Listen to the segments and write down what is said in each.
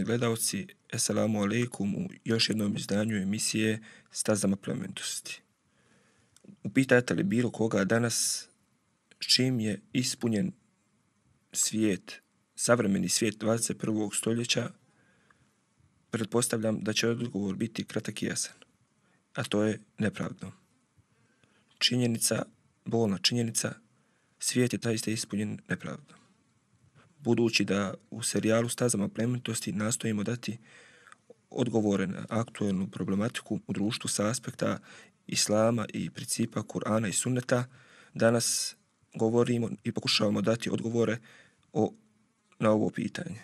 poštovani gledalci, assalamu alaikum u još jednom izdanju emisije Stazama plementosti. Upitajte li bilo koga danas čim je ispunjen svijet, savremeni svijet 21. stoljeća, pretpostavljam da će odgovor biti kratak i jasan, a to je nepravdno. Činjenica, bolna činjenica, svijet je taj ste ispunjen nepravdom budući da u serijalu Stazama plemenitosti nastojimo dati odgovore na aktuelnu problematiku u društvu sa aspekta islama i principa Kur'ana i sunneta, danas govorimo i pokušavamo dati odgovore o, na ovo pitanje.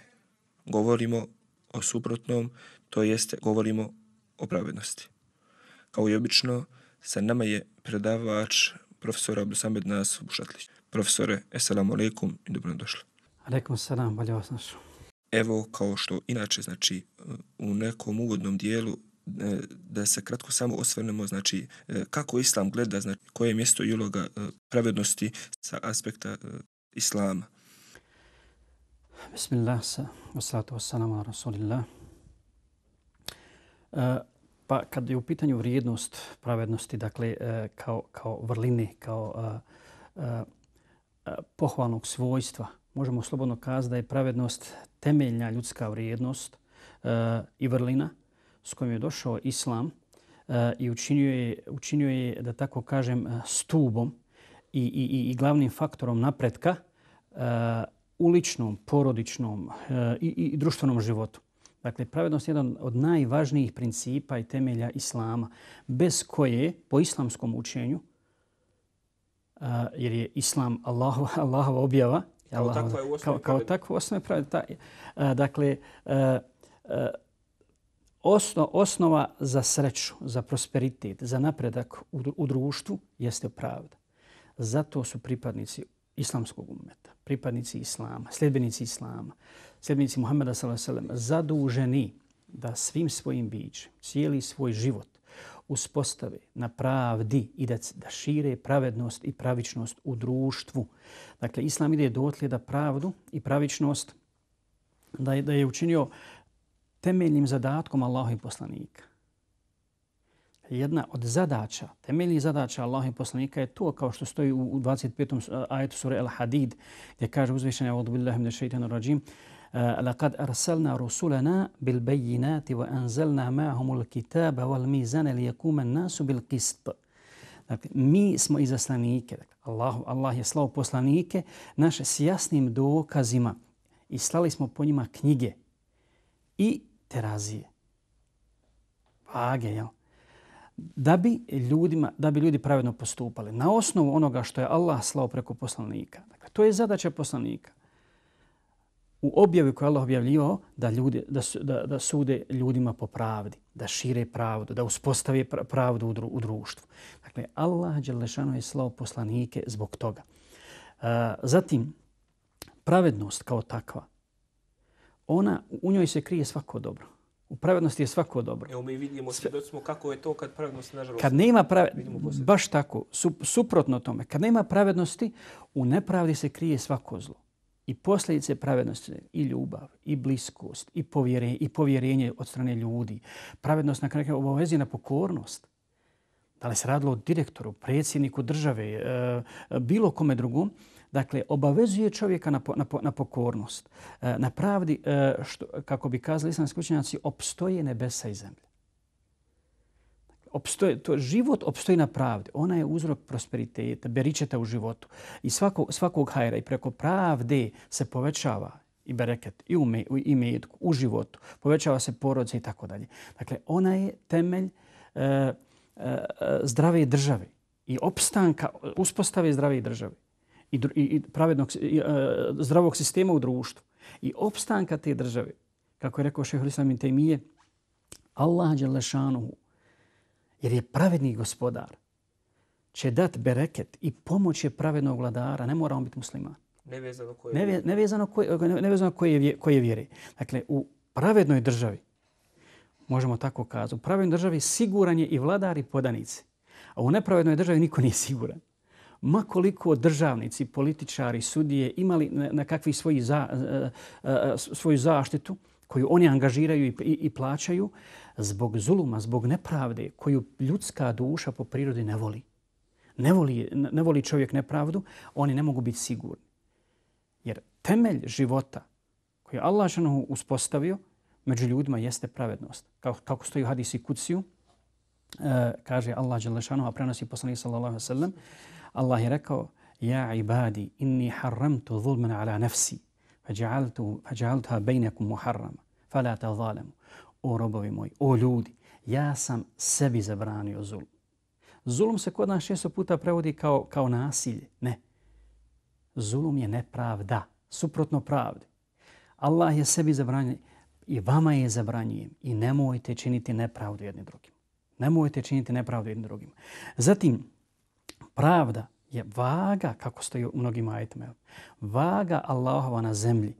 Govorimo o suprotnom, to jeste govorimo o pravednosti. Kao i obično, sa nama je predavač profesora Abdusamed Nas Bušatlić. Profesore, eselamu alaikum i dobrodošli. Rekom salam, bolje vas našu. Evo, kao što inače, znači, u nekom uvodnom dijelu e, da se kratko samo osvrnemo, znači, e, kako islam gleda, znači, koje je mjesto i uloga e, pravednosti sa aspekta islama? Bismillah, sa, wassalatu wassalamu ala rasulillah. E, pa kad je u pitanju vrijednost pravednosti, dakle, kao, kao vrline, kao pohvalnog svojstva, možemo slobodno kazati da je pravednost temeljna ljudska vrijednost uh, i vrlina s kojom je došao islam e, i učinio je, učinio je, da tako kažem, e, stubom i, i, i i glavnim faktorom napretka uh, u ličnom, porodičnom e, i, i društvenom životu. Dakle, pravednost je jedan od najvažnijih principa i temelja islama, bez koje, po islamskom učenju, Uh, jer je islam Allahova, Allahova objava, Kao takva je u osnovi kao, kao takva osnova e, e, dakle, e, osno, osnova za sreću, za prosperitet, za napredak u, u društvu jeste pravda. Zato su pripadnici islamskog umeta, pripadnici islama, sljedbenici islama, sljedbenici Muhammeda s.a.v. zaduženi da svim svojim bićem, cijeli svoj život, uspostave na pravdi i da, da šire pravednost i pravičnost u društvu. Dakle, Islam ide dotlije da pravdu i pravičnost da je, da je učinio temeljnim zadatkom Allaha i poslanika. Jedna od zadaća, temeljnih zadaća Allaha i poslanika je to kao što stoji u 25. ajetu sura Al-Hadid gdje kaže uzvišenja Allah, Billahi Mdešaitanu Rajim Eh, arsalna rusulana bil لقد أرسلنا رسولنا بالبينات وأنزلنا معهم الكتاب والميزان ليكون bil qist Dakle, mi smo izaslanike, dakle, Allahu Allah je slao poslanike, naše s jasnim dokazima i slali smo po njima knjige i terazije. Vage, jel? Da bi, ljudima, da bi ljudi pravedno postupali na osnovu onoga što je Allah slao preko poslanika. Dakle, to je zadaća poslanika u objavi koju je Allah objavljivao da, ljudi, da, su, da, da sude ljudima po pravdi, da šire pravdu, da uspostave pravdu u, dru, u društvu. Dakle, Allah Đelešanu je slao poslanike zbog toga. E, zatim, pravednost kao takva, ona, u njoj se krije svako dobro. U pravednosti je svako dobro. Evo mi vidimo, smo kako je to kad pravednost nažalost... Kad nema pravednosti, baš tako, su, suprotno tome, kad nema pravednosti, u nepravdi se krije svako zlo i posljedice pravednosti i ljubav i bliskost i povjerenje, i povjerenje od strane ljudi. Pravednost na kraju obavezi na pokornost. Da li se radilo o direktoru, predsjedniku države, e, e, bilo kome drugom, Dakle, obavezuje čovjeka na, na, na pokornost, e, na pravdi, što, kako bi kazali islamski učenjaci, opstoje nebesa i zemlje opstoje, to život opstoji na pravde. Ona je uzrok prosperiteta, beričeta u životu. I svako, svakog hajra i preko pravde se povećava i bereket, i, ume, i, medku, u životu. Povećava se porodce i tako dalje. Dakle, ona je temelj e, e, zdrave države i opstanka, uspostave zdrave države i, i, i pravednog, i, e, e, zdravog sistema u društvu i opstanka te države. Kako je rekao šehr Islam i Temije, Allah Đelešanuhu jer je pravedni gospodar, će dat bereket i pomoć je pravednog vladara, ne mora on biti musliman. Nevezano koje vjere. Neve, nevezano koje, nevezano koje, koje vjere. Dakle, u pravednoj državi, možemo tako kazati, u pravednoj državi siguran je i vladar i podanici. A u nepravednoj državi niko nije siguran. Ma koliko državnici, političari, sudije imali na kakvi svoji za, eh, eh, eh, svoju zaštitu koju oni angažiraju i, i, i plaćaju, uh, zbog zuluma, zbog nepravde koju ljudska duša po prirodi ne voli. Ne voli, ne voli čovjek nepravdu, oni ne mogu biti sigurni. Jer temelj života koji je Allah ženohu uspostavio među ljudima jeste pravednost. Kao, kako stoji u hadisi kuciju, e, kaže Allah Đelešanu, a prenosi poslanih sallallahu alaihi sallam, Allah je rekao, Ja ibadi, inni haramtu zulmena ala nefsi, fa džaltuha bejnekum muharrama, fa la o robovi moji, o ljudi, ja sam sebi zabranio zulm. Zulm se kod nas šesto puta prevodi kao, kao nasilje. Ne. Zulm je nepravda, suprotno pravde. Allah je sebi zabranio i vama je zabranjujem i nemojte činiti nepravdu jednim drugim. Nemojte činiti nepravdu jednim drugim. Zatim, pravda je vaga, kako stoji u mnogim ajitama, vaga Allahova na zemlji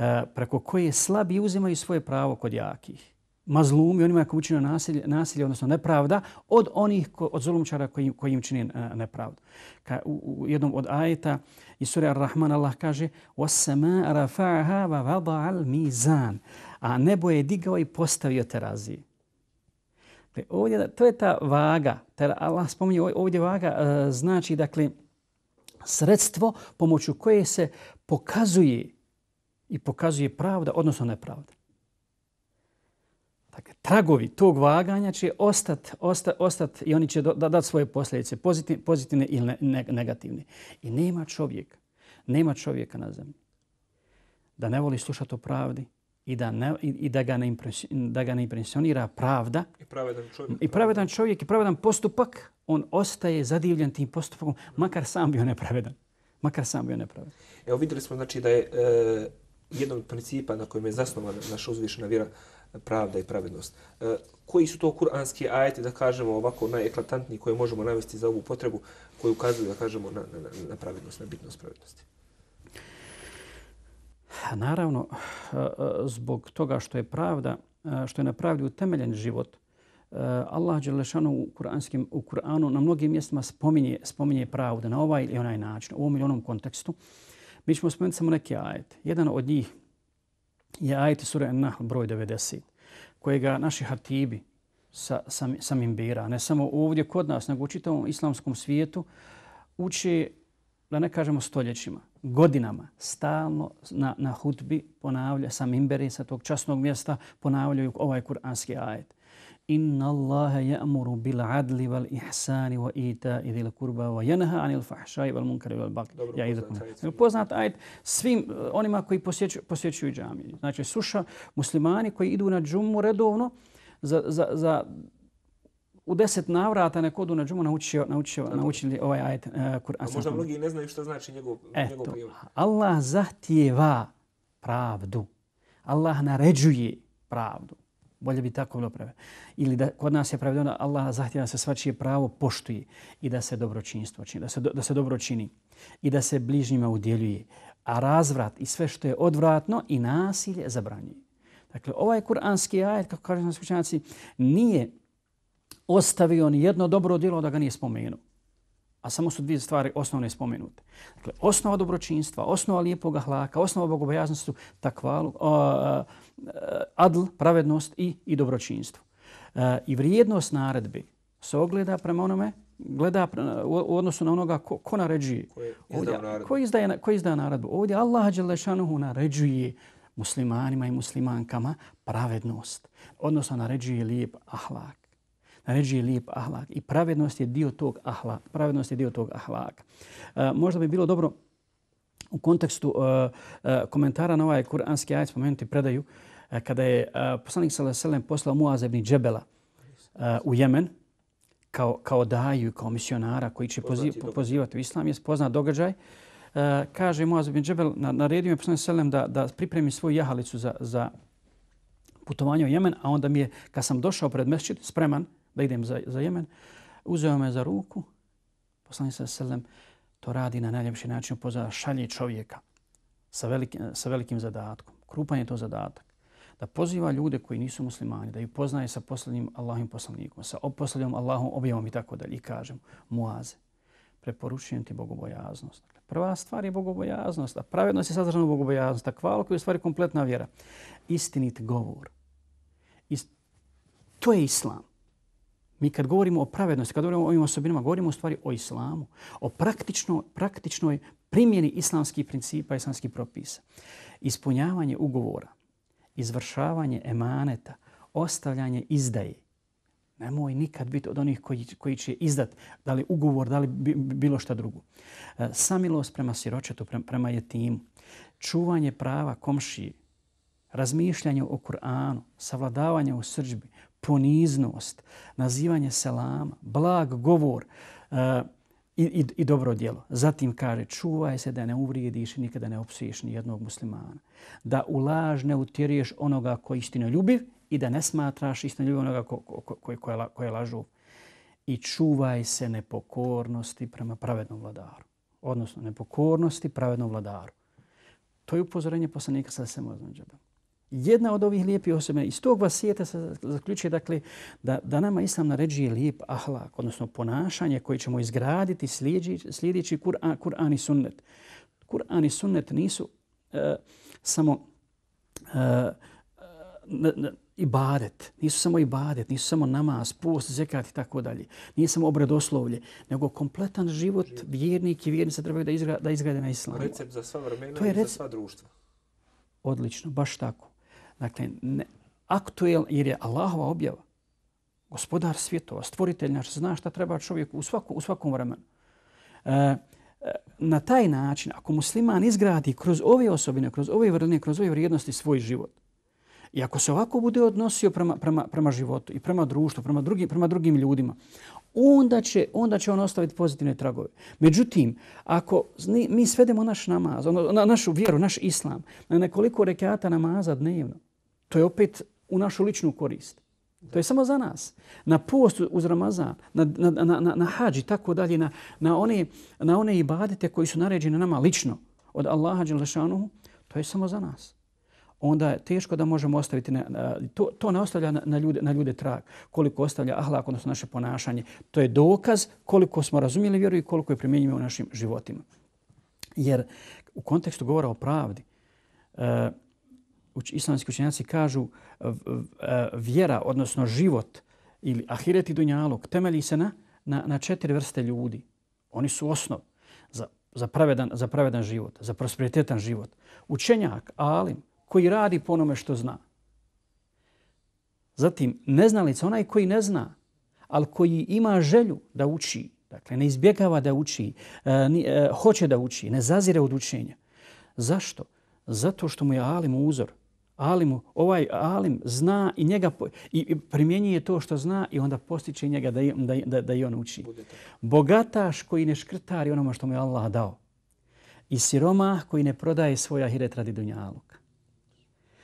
E, preko koje slabi uzimaju svoje pravo kod jakih. Mazlumi, onima koji učinio nasilje, nasilje, odnosno nepravda, od onih, ko, od zulumčara koji, koji im čini e, nepravdu. Ka, u, u, jednom od ajeta iz sura Ar-Rahman Allah kaže وَسَمَا رَفَعَهَا وَوَضَعَ الْمِيزَانِ A nebo je digao i postavio terazi. Dakle, ovdje, to je ta vaga. Ter, Allah spominje, ovdje vaga e, znači dakle, sredstvo pomoću koje se pokazuje i pokazuje pravda, odnosno nepravda. Dakle, tragovi tog vaganja će ostati ostat, ostat i oni će da, da svoje posljedice, pozitivne, pozitivne ili ne, ne, negativne. I nema čovjeka, nema čovjeka na zemlji da ne voli slušati o pravdi i da, ne, i, i da, ga, ne da ga ne impresionira pravda. I pravedan čovjek. I pravedan čovjek i pravedan postupak, on ostaje zadivljen tim postupakom, makar sam bio nepravedan. Makar sam bio nepravedan. Evo videli smo znači, da je e jedan od principa na kojem je zasnovana naša uzvišena vjera, pravda i pravednost. E, koji su to kuranski ajeti, da kažemo ovako, najeklatantniji koje možemo navesti za ovu potrebu, koji ukazuju, da kažemo, na, na, na pravednost, na bitnost pravednosti? Naravno, e, e, zbog toga što je pravda, što je na pravdi utemeljen život, Allah Đelešanu u, kuranskim, u Kur'anu na mnogim mjestima spominje, spominje pravdu na ovaj ili onaj način, u ovom ili onom kontekstu. Mi ćemo spomenuti samo neke ajete. Jedan od njih je ajete sura An-Nahl broj 90, kojega naši hatibi sa, sa, sa Mimbira, ne samo ovdje kod nas, nego u čitavom islamskom svijetu, uči, da ne kažemo stoljećima, godinama, stalno na, na hutbi ponavlja sa Mimberi, sa tog časnog mjesta, ponavljaju ovaj kuranski ajet. Inna Allaha ya'muru bil adli wal ihsani wa ita'i dhil qurba wa yanha 'anil fahsha'i wal munkari wal baghi. Ja idem. Poznat ajet svim e, onima koji posjećuju posjećuju džamije. Znači suša muslimani koji idu na džumu redovno za, za, za u deset navrata na kodu na džumu naučio naučio naučili ovaj ajet uh, Kur'an. Možda mnogi ne znaju šta znači njegov Eto, njegov prijem. Allah zahtijeva pravdu. Allah naređuje pravdu bolje bi tako naprave. Ili da kod nas je pravilno Allah zahtjeva da se svačije pravo poštuje i da se dobročinstvo čini, da se, do, da se dobro čini i da se bližnjima udjeljuje. A razvrat i sve što je odvratno i nasilje zabranjuje. Dakle, ovaj kuranski ajed, kako kažu nas učenjaci, nije ostavio ni jedno dobro djelo da ga nije spomenuo. A samo su dvije stvari osnovne spomenute. Dakle, osnova dobročinstva, osnova lijepog ahlaka, osnova bogobojaznosti, takvalu, adl, pravednost i, i dobročinstvo. E, I vrijednost naredbe se ogleda prema onome, gleda u odnosu na onoga ko, ko naređuje. Ko, Ovdje, ko, izdaje, ko izdaje naredbu? Ovdje Allah Đelešanuhu naređuje muslimanima i muslimankama pravednost, odnosno naređuje lijep ahlak ređi lijep ahlak i pravednost je dio tog ahla, pravednost je dio tog ahlaka. E, možda bi bilo dobro u kontekstu e, e, komentara na ovaj kuranski ajat spomenuti predaju e, kada je e, poslanik sallallahu alejhi ve sellem poslao Muaz ibn Džebela e, u Jemen kao kao daju kao misionara koji će poziv, pozivati u islam je poznat događaj e, kaže Muaz ibn Džebel na na redu je poslanik sallallahu da da pripremi svoju jahalicu za za putovanje u Jemen a onda mi je kad sam došao pred mesdžid spreman da idem za, za Jemen. Uzeo me za ruku, poslani se selam to radi na najljepši način, poza šalje čovjeka sa, veliki, sa velikim zadatkom. Krupan je to zadatak. Da poziva ljude koji nisu muslimani, da ih poznaje sa posljednjim Allahim poslanikom, sa posljednjom Allahom objavom i tako dalje. I kažem, muaze, preporučujem ti bogobojaznost. Dakle, prva stvar je bogobojaznost, a pravednost je sadržana u bogobojaznost, a kvalo koji je u stvari kompletna vjera. Istinit govor. Ist... To je islam. Mi kad govorimo o pravednosti, kad govorimo o ovim osobinama, govorimo u stvari o islamu, o praktično, praktičnoj primjeni islamskih principa, islamskih propisa. Ispunjavanje ugovora, izvršavanje emaneta, ostavljanje izdaje. Nemoj nikad biti od onih koji, koji će izdat da li ugovor, da li bilo šta drugo. E, samilost prema siročetu, prema, prema jetimu, čuvanje prava komšije, razmišljanje o Kur'anu, savladavanje u srđbi, poniznost, nazivanje selama, blag govor e, i, i, i dobro djelo. Zatim kaže, čuvaj se da ne uvrijediš i nikada ne opsiješ ni jednog muslimana. Da u laž ne utjeriješ onoga koji istino ljubi i da ne smatraš istino ljubi onoga ko, ko, ko, ko, ko, ko lažu. I čuvaj se nepokornosti prema pravednom vladaru. Odnosno, nepokornosti pravednom vladaru. To je upozorenje poslanika sa svema znađebama jedna od ovih lijepih osobina. Iz tog vasijeta se zaključuje dakle, da, da nama Islam naređuje lijep ahlak, odnosno ponašanje koje ćemo izgraditi slijedići Kur'an Kur i sunnet. Kur'an i sunnet nisu e, samo e, ibadet, nisu samo ibadet, nisu samo namaz, post, zekat i tako dalje, nije samo obredoslovlje, nego kompletan život vjernik i vjernica trebaju da izgrade, da izgrade na Islamu. Recept za sva vremena i za sva društva. Odlično, baš tako dakle, ne, aktuel, jer je Allahova objava, gospodar svjetova, stvoritelj naš, zna šta treba čovjeku u, svaku, u svakom vremenu. E, e, na taj način, ako musliman izgradi kroz ove osobine, kroz ove vrline, kroz ove vrijednosti svoj život, i ako se ovako bude odnosio prema, prema, prema životu i prema društvu, prema drugim, prema drugim ljudima, onda će, onda će on ostaviti pozitivne tragove. Međutim, ako mi svedemo naš namaz, ono, na, našu vjeru, naš islam, na nekoliko rekata namaza dnevno, to je opet u našu ličnu korist. To je samo za nas. Na post uz Ramazan, na, na, na, na, na hađi, tako dalje, na, na, one, na one ibadete koji su naređene nama lično od Allaha Đelešanuhu, to je samo za nas. Onda je teško da možemo ostaviti, na, na, to, to ne ostavlja na, na, ljude, na ljude trag, koliko ostavlja ahlak, odnosno naše ponašanje. To je dokaz koliko smo razumijeli vjeru i koliko je primjenjeno u našim životima. Jer u kontekstu govora o pravdi, e, uč, islamski učenjaci kažu e, vjera, odnosno život ili ahiret i dunjalog temelji se na, na, na četiri vrste ljudi. Oni su osnov za, za, pravedan, za pravedan život, za prosperitetan život. Učenjak, alim, koji radi po onome što zna. Zatim, neznalica, onaj koji ne zna, ali koji ima želju da uči, dakle, ne izbjegava da uči, e, e, hoće da uči, ne zazire od učenja. Zašto? Zato što mu je alim uzor alimu, ovaj alim zna i njega i primjenjuje to što zna i onda postiče njega da, da, da, da i on uči. Bogataš koji ne škrtari onoma što mu je Allah dao i siroma koji ne prodaje svoja ahiret radi dunjaluka.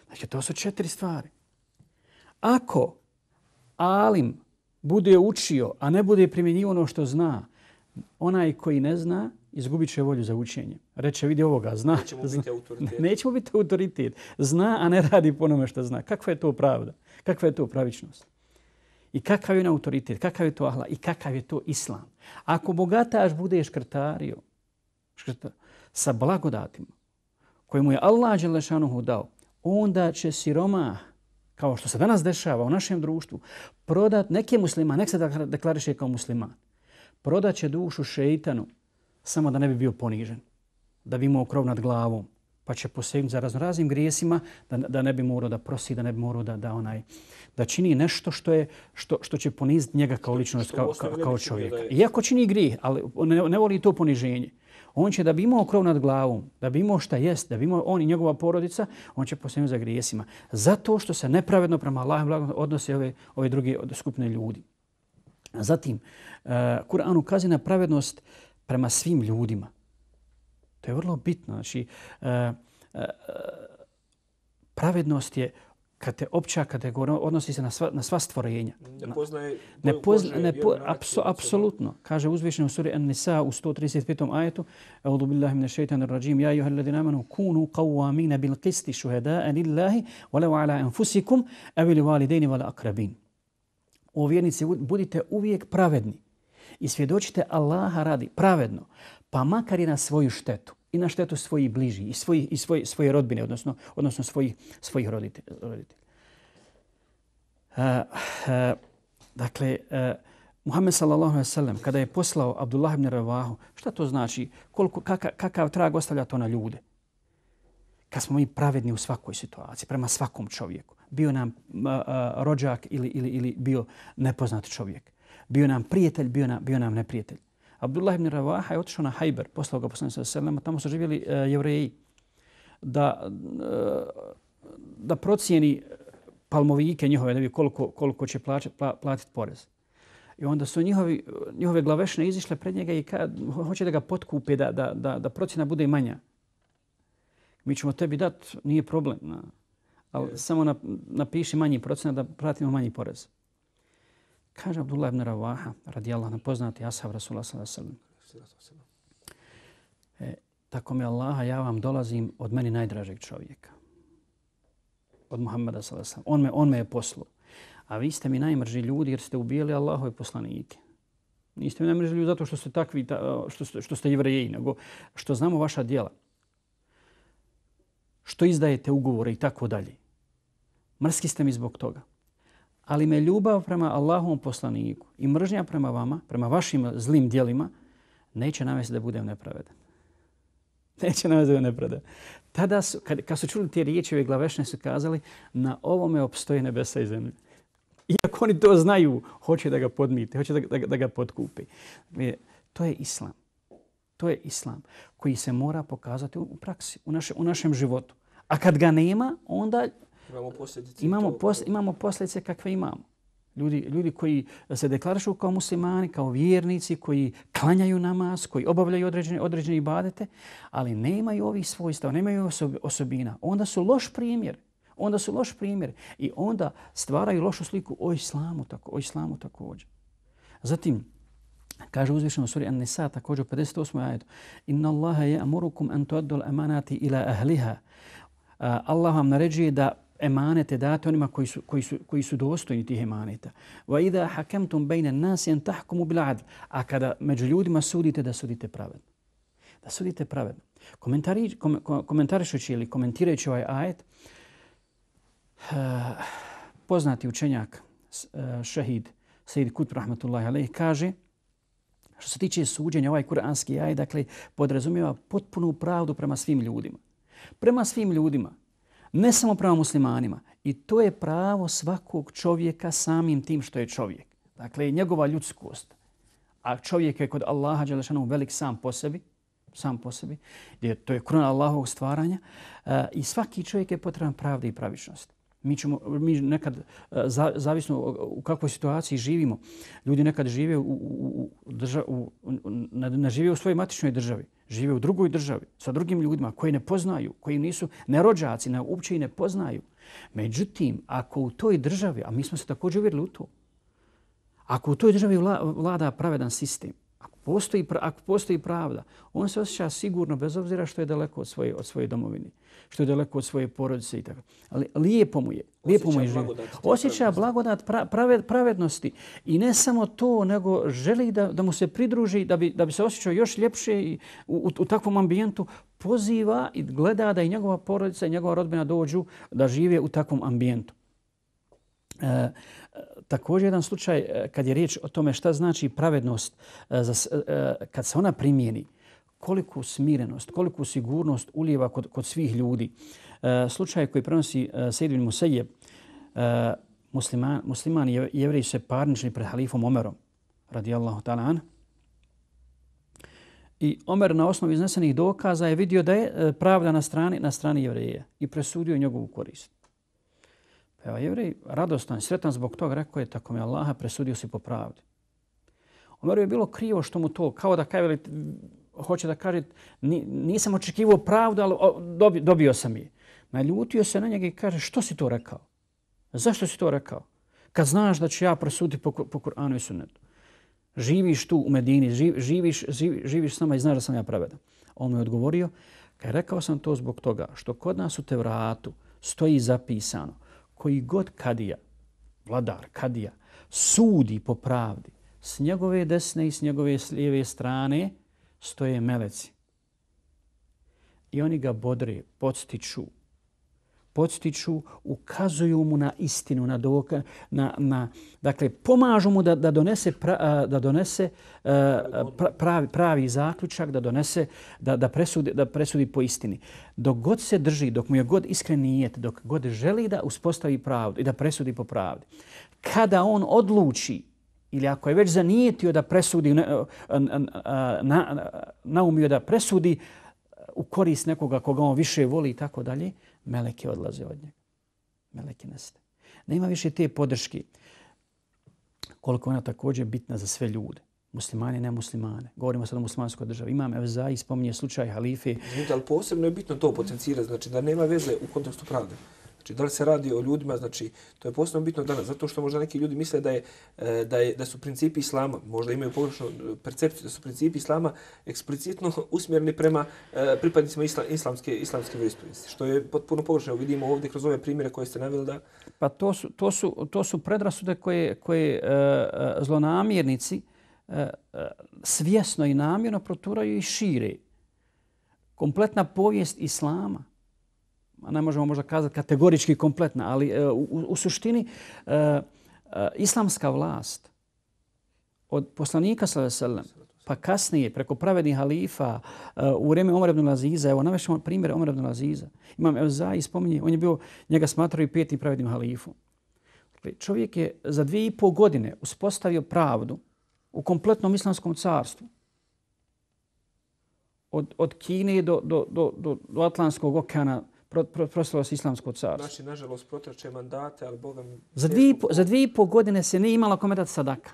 Znači, to su četiri stvari. Ako alim bude učio, a ne bude primjenio ono što zna, onaj koji ne zna, izgubit će volju za učenjem. Reče, vidi ovoga, zna. Nećemo zna, biti autoritet. Nećemo biti autoritet. Zna, a ne radi po onome što zna. Kakva je to pravda? Kakva je to pravičnost? I kakav je na autoritet? Kakav je to ahla? I kakav je to islam? Ako bogataš bude škrtario, škrtar, sa blagodatima mu je Allah Đelešanuhu dao, onda će siroma, kao što se danas dešava u našem društvu, prodat neke muslima, nek se deklariše kao musliman, prodat će dušu šeitanu samo da ne bi bio ponižen da bi imao krov nad glavom, pa će posegnuti za raznoraznim grijesima da, da ne bi morao da prosi, da ne bi morao da, da onaj da čini nešto što je što, što će poniziti njega kao ličnost, kao, kao, kao čovjeka. Iako čini grijeh, ali ne, ne voli to poniženje. On će da bi imao krov nad glavom, da bi imao šta jest, da bi imao on i njegova porodica, on će posegnuti za grijesima. Zato što se nepravedno prema Allahom blagom odnose ove, ove druge skupne ljudi. Zatim, uh, Kur'an ukazuje na pravednost prema svim ljudima. To je vrlo bitno. Znači, e, e, pravednost je kad te opća kategorija odnosi se na sva, na sva stvorenja. Ne poznaje ne poznaje apsolutno. kaže uzvišeni u suri An-Nisa u 135. ajetu: "Audu billahi minash shaitanir rajim. Ja ayyuhalladhina amanu kunu qawwamin bil qisti shuhada'a lillahi walau ala anfusikum aw li walidayni akrabin. aqrabin." O vjernici budite uvijek pravedni i svjedočite Allaha radi pravedno, pa makar i na svoju štetu i na štetu svojih bliži i, svoji, i svoje, svoje rodbine, odnosno, odnosno svojih, svojih roditelja. Uh, uh, dakle, uh, Muhammed sallallahu alaihi sallam, kada je poslao Abdullah ibn Ravahu, šta to znači? Koliko, kaka, kakav trag ostavlja to na ljude? Kad smo mi pravedni u svakoj situaciji, prema svakom čovjeku, bio nam uh, uh, rođak ili, ili, ili bio nepoznati čovjek bio nam prijatelj, bio nam, bio nam neprijatelj. Abdullah ibn Ravaha je otišao na Hajber, poslao ga poslanicu sallam, tamo su živjeli uh, jevreji, da, uh, da procjeni palmovike njihove, da bi koliko, koliko će plaćati pla, platiti porez. I onda su njihovi, njihove glavešne izišle pred njega i ka, hoće da ga potkupe, da, da, da, da procjena bude manja. Mi ćemo tebi dati, nije problem. Na, ali samo na, napiši manji procjena da platimo manji porez. Kaže Abdullah ibn Ravaha, radi Allah, poznati, ashab Rasula sallallahu alaihi wa e, tako mi Allaha, ja vam dolazim od meni najdražeg čovjeka. Od Muhammeda sallallahu alaihi On me, on me je poslao. A vi ste mi najmrži ljudi jer ste ubijali Allahove poslanike. Niste mi najmrži ljudi zato što ste takvi, ta, što, ste, što ste jevreji, nego što znamo vaša dijela. Što izdajete ugovore i tako dalje. Mrski ste mi zbog toga ali me ljubav prema Allahovom poslaniku i mržnja prema vama, prema vašim zlim dijelima, neće namest da budem nepravedan. Neće namest da budem nepravedan. Tada su, kad, kad su čuli te riječi ove glavešne, su kazali na ovome opstoje nebesa i zemlje. Iako oni to znaju, hoće da ga podmite, hoće da, da, da ga podkupi. E, to je islam. To je islam koji se mora pokazati u, u praksi, u, naše, u našem životu. A kad ga nema, onda, Imamo posljedice, imamo, pos, imamo posljedice kakve imamo. Ljudi, ljudi koji se deklarašu kao muslimani, kao vjernici, koji klanjaju namaz, koji obavljaju određene, određene ibadete, ali nemaju ovih svojstva, nemaju osobina. Onda su loš primjer. Onda su loš primjer. I onda stvaraju lošu sliku o islamu, tako, o islamu također. Zatim, Kaže uzvišeno suri An-Nisa također u 58. ajetu. Inna Allaha je amurukum an tuaddu l-amanati ila ahliha. Allah vam naređuje da emanete date onima koji su, koji su, koji su dostojni tih emaneta. Wa idha hakamtum bejna nasi en tahkumu bil adl. A kada među ljudima sudite, da sudite pravedno. Da sudite pravedno. Komentari, kom, kom, komentarišući ili komentirajući ovaj ajet, uh, poznati učenjak, uh, šehid, Sejid Kutb, rahmatullahi alaih, kaže, što se tiče suđenja ovaj kuranski jaj, dakle, podrazumijeva potpunu pravdu prema svim ljudima. Prema svim ljudima, ne samo prema muslimanima. I to je pravo svakog čovjeka samim tim što je čovjek. Dakle, njegova ljudskost. A čovjek je kod Allaha Đelešanu velik sam po sebi, sam po sebi, gdje to je kruna Allahovog stvaranja. E, I svaki čovjek je potreban pravde i pravičnosti. Mi, ćemo, mi nekad, e, zavisno u kakvoj situaciji živimo, ljudi nekad žive u, u, u, držav, u, ne, ne žive u svojoj matičnoj državi žive u drugoj državi sa drugim ljudima koji ne poznaju, koji nisu nerođaci, ne uopće i ne poznaju. Međutim, ako u toj državi, a mi smo se također uvjerili u to, ako u toj državi vlada pravedan sistem, postoji, ako postoji pravda, on se osjeća sigurno bez obzira što je daleko od svoje, od svoje domovine, što je daleko od svoje porodice i tako. Ali lijepo mu je. Lijepo osjeća mu je blagodat. Osjeća pravednosti. blagodat praved, pravednosti. I ne samo to, nego želi da, da mu se pridruži, da bi, da bi se osjećao još ljepše i u, u, u takvom ambijentu. Poziva i gleda da i njegova porodica i njegova rodbina dođu da žive u takvom ambijentu. E, također jedan slučaj e, kad je riječ o tome šta znači pravednost e, za, e, kad se ona primijeni, koliku smirenost, koliku sigurnost ulijeva kod, kod svih ljudi. Slučaj koji prenosi Sejdvin Museje, musliman, musliman jevrij se parnični pred halifom Omerom, radijallahu talan, I Omer na osnovi iznesenih dokaza je vidio da je pravda na strani na strani Jevreja i presudio njegovu korist. Pa je jevrij radostan, sretan zbog toga, rekao je, tako mi Allaha presudio si po pravdi. Omeru je bilo krivo što mu to, kao da kaj, veli, hoće da kaže, nisam očekivao pravdu, ali dobio, dobio sam je. Naljutio se na njega i kaže, što si to rekao? Zašto si to rekao? Kad znaš da ću ja presuditi po, po Kur'anu i Sunnetu. Živiš tu u Medini, živiš, živiš, živiš s nama i znaš da sam ja pravedan. On mi je odgovorio, kaj rekao sam to zbog toga što kod nas u Tevratu stoji zapisano koji god kadija, vladar kadija, sudi po pravdi, s njegove desne i s njegove lijeve strane stoje meleci. I oni ga bodre, podstiču, podstiču, ukazuju mu na istinu, na doka, na, na, dakle, pomažu mu da, da donese, pra, da donese pravi, pravi zaključak, da donese, da, da, presudi, da presudi po istini. Dok god se drži, dok mu je god iskren nijet, dok god želi da uspostavi pravdu i da presudi po pravdi, kada on odluči ili ako je već zanijetio da presudi, naumio da presudi u korist nekoga koga on više voli i tako dalje, meleke odlaze od njega. Meleke nestaje. Nema više te podrške koliko ona takođe bitna za sve ljude. Muslimane, ne muslimane. Govorimo sad o muslimanskoj državi. Imam Evza i spominje slučaj halife. Znači, ali posebno je bitno to potencirati. Znači da nema veze u kontekstu pravde. Znači, da li se radi o ljudima, znači, to je posebno bitno danas, zato što možda neki ljudi misle da, je, e, da, je, da su principi islama, možda imaju pogrešnu percepciju, da su principi islama eksplicitno usmjerni prema e, pripadnicima isla, islamske, islamske vrispovinsti, što je potpuno pogrešno. Vidimo ovdje kroz ove primjere koje ste navjeli da... Pa to su, to su, to su predrasude koje, koje uh, zlonamjernici uh, svjesno i namjerno proturaju i šire. Kompletna povijest islama, ne možemo možda kazati kategorički kompletna, ali e, u, u suštini e, e, islamska vlast od poslanika sallallahu pa kasnije preko pravednih halifa u vrijeme Omer ibn Laziza, evo navešemo primjer Omer ibn Laziza. Imam Evza i spominje, on je bio njega smatrao i petim pravednim halifom. Dakle, čovjek je za dvije i pol godine uspostavio pravdu u kompletnom islamskom carstvu. Od, od Kine do, do, do, do, do Atlantskog okeana, proslava se islamsko carstvo. Znači, nažalost, protrače mandate, ali Boga mi... Za dvije, po, za dvije i po godine se nije imala kome dati sadaka.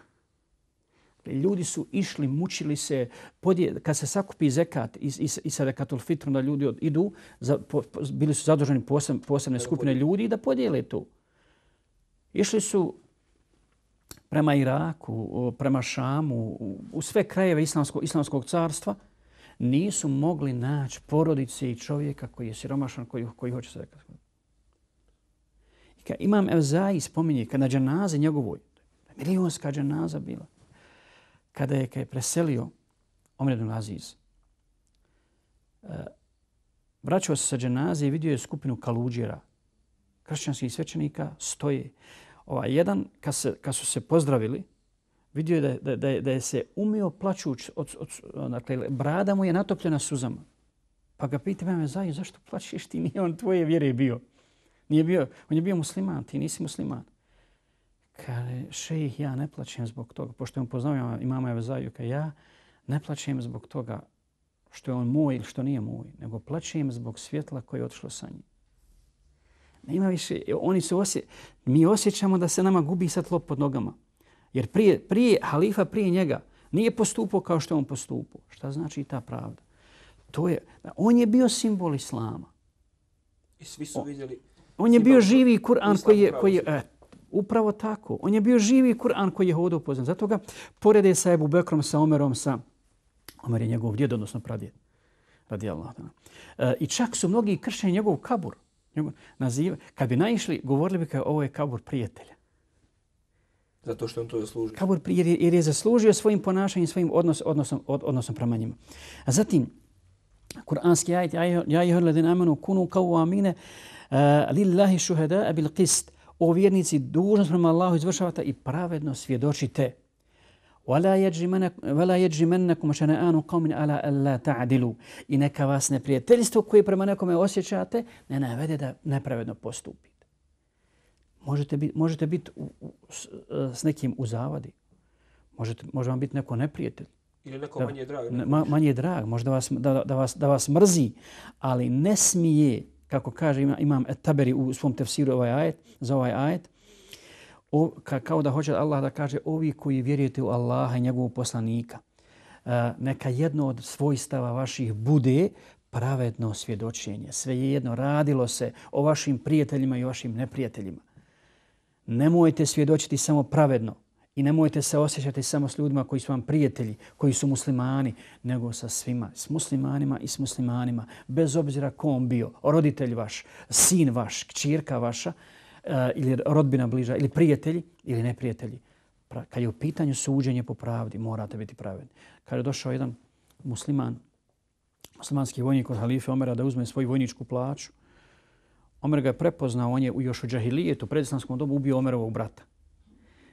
Dakle, ljudi su išli, mučili se. Podje, kad se sakupi zekat i, i, i sadakatul fitru da ljudi od, idu, za, po, po, bili su zadruženi posebne, posebne skupine ljudi da podijele to. Išli su prema Iraku, prema Šamu, u, u sve krajeve islamsko, islamskog carstva, nisu mogli naći porodice i čovjeka koji je siromašan, koji, koji hoće se rekati. I kad imam Evzai spominje, kad na džanaze njegovoj, milijonska džanaza bila, kada je, kada je preselio Omer ibn Aziz, e, vraćao se sa džanaze i vidio je skupinu kaluđera, kršćanskih svećenika, stoje. Ova, jedan, kad, se, kad su se pozdravili, vidio je da, da, da, da je se umio plaćuć, od, od, dakle, brada mu je natopljena suzama. Pa ga pita, me zaj, zašto plaćeš ti? Nije on tvoje vjere bio. Nije bio, on je bio musliman, ti nisi musliman. Kale, šejih, ja ne plaćem zbog toga, pošto je on poznao imama Evezaju, kao ja ne plaćem zbog toga što je on moj ili što nije moj, nego plaćem zbog svjetla koje je otišlo sa njim. Nema više, oni se osje, mi osjećamo da se nama gubi sad lop pod nogama. Jer prije, prije halifa prije njega nije postupao kao što on postupao. Šta znači ta pravda? To je, on je bio simbol islama. I svi su vidjeli... On, on je bio živi Kur'an koji je... Koji je et, upravo tako. On je bio živi Kur'an koji je hodio poznan. Zato ga porede sa Ebu Bekrom, sa Omerom, sa... Omer je njegov djed, odnosno pradjed. Radi Allah. E, I čak su mnogi kršeni njegov kabur. Njegov, naziv, kad bi naišli, govorili bi kao ovo je kabur prijatelja. Zato što on to zaslužio. Kabur jer, jer je zaslužio svojim ponašanjem, svojim odnos, odnosom, od, odnosom prema njima. A zatim, kuranski ajit, ja je hrle din amanu kunu kao amine uh, lillahi šuhada abil qist. O vjernici, dužnost prema Allahu izvršavate i pravedno svjedočite. وَلَا يَجْرِمَنَّكُمْ شَنَآنُ قَوْمٍ أَلَا ala تَعْدِلُوا I neka vas neprijateljstvo koje prema nekome osjećate ne navede da nepravedno postupi. Možete biti možete biti s, e, s nekim u zavadi. Možete može vam biti neko neprijatelj. Ili neko da, manje drag. Ne, ma, manje drag, možda vas da, da vas da vas mrzi, ali ne smije, kako kaže imam, imam Taberi u svom tefsiru ovaj ajet, za ovaj ajet. O, ka, kao da hoće Allah da kaže ovi koji vjerujete u Allaha i njegovog poslanika. E, neka jedno od svojstava vaših bude pravedno svjedočenje. Sve jedno radilo se o vašim prijateljima i o vašim neprijateljima nemojte svjedočiti samo pravedno i nemojte se osjećati samo s ljudima koji su vam prijatelji, koji su muslimani, nego sa svima, s muslimanima i s muslimanima, bez obzira ko on bio, roditelj vaš, sin vaš, čirka vaša, e, ili rodbina bliža, ili prijatelji, ili neprijatelji. Kad je u pitanju suđenje po pravdi, morate biti pravedni. Kad je došao jedan musliman, muslimanski vojnik od halife Omera da uzme svoju vojničku plaću, Omer ga je prepoznao, on je još u džahilije, džahilijetu, predislamskom dobu, ubio Omerovog brata.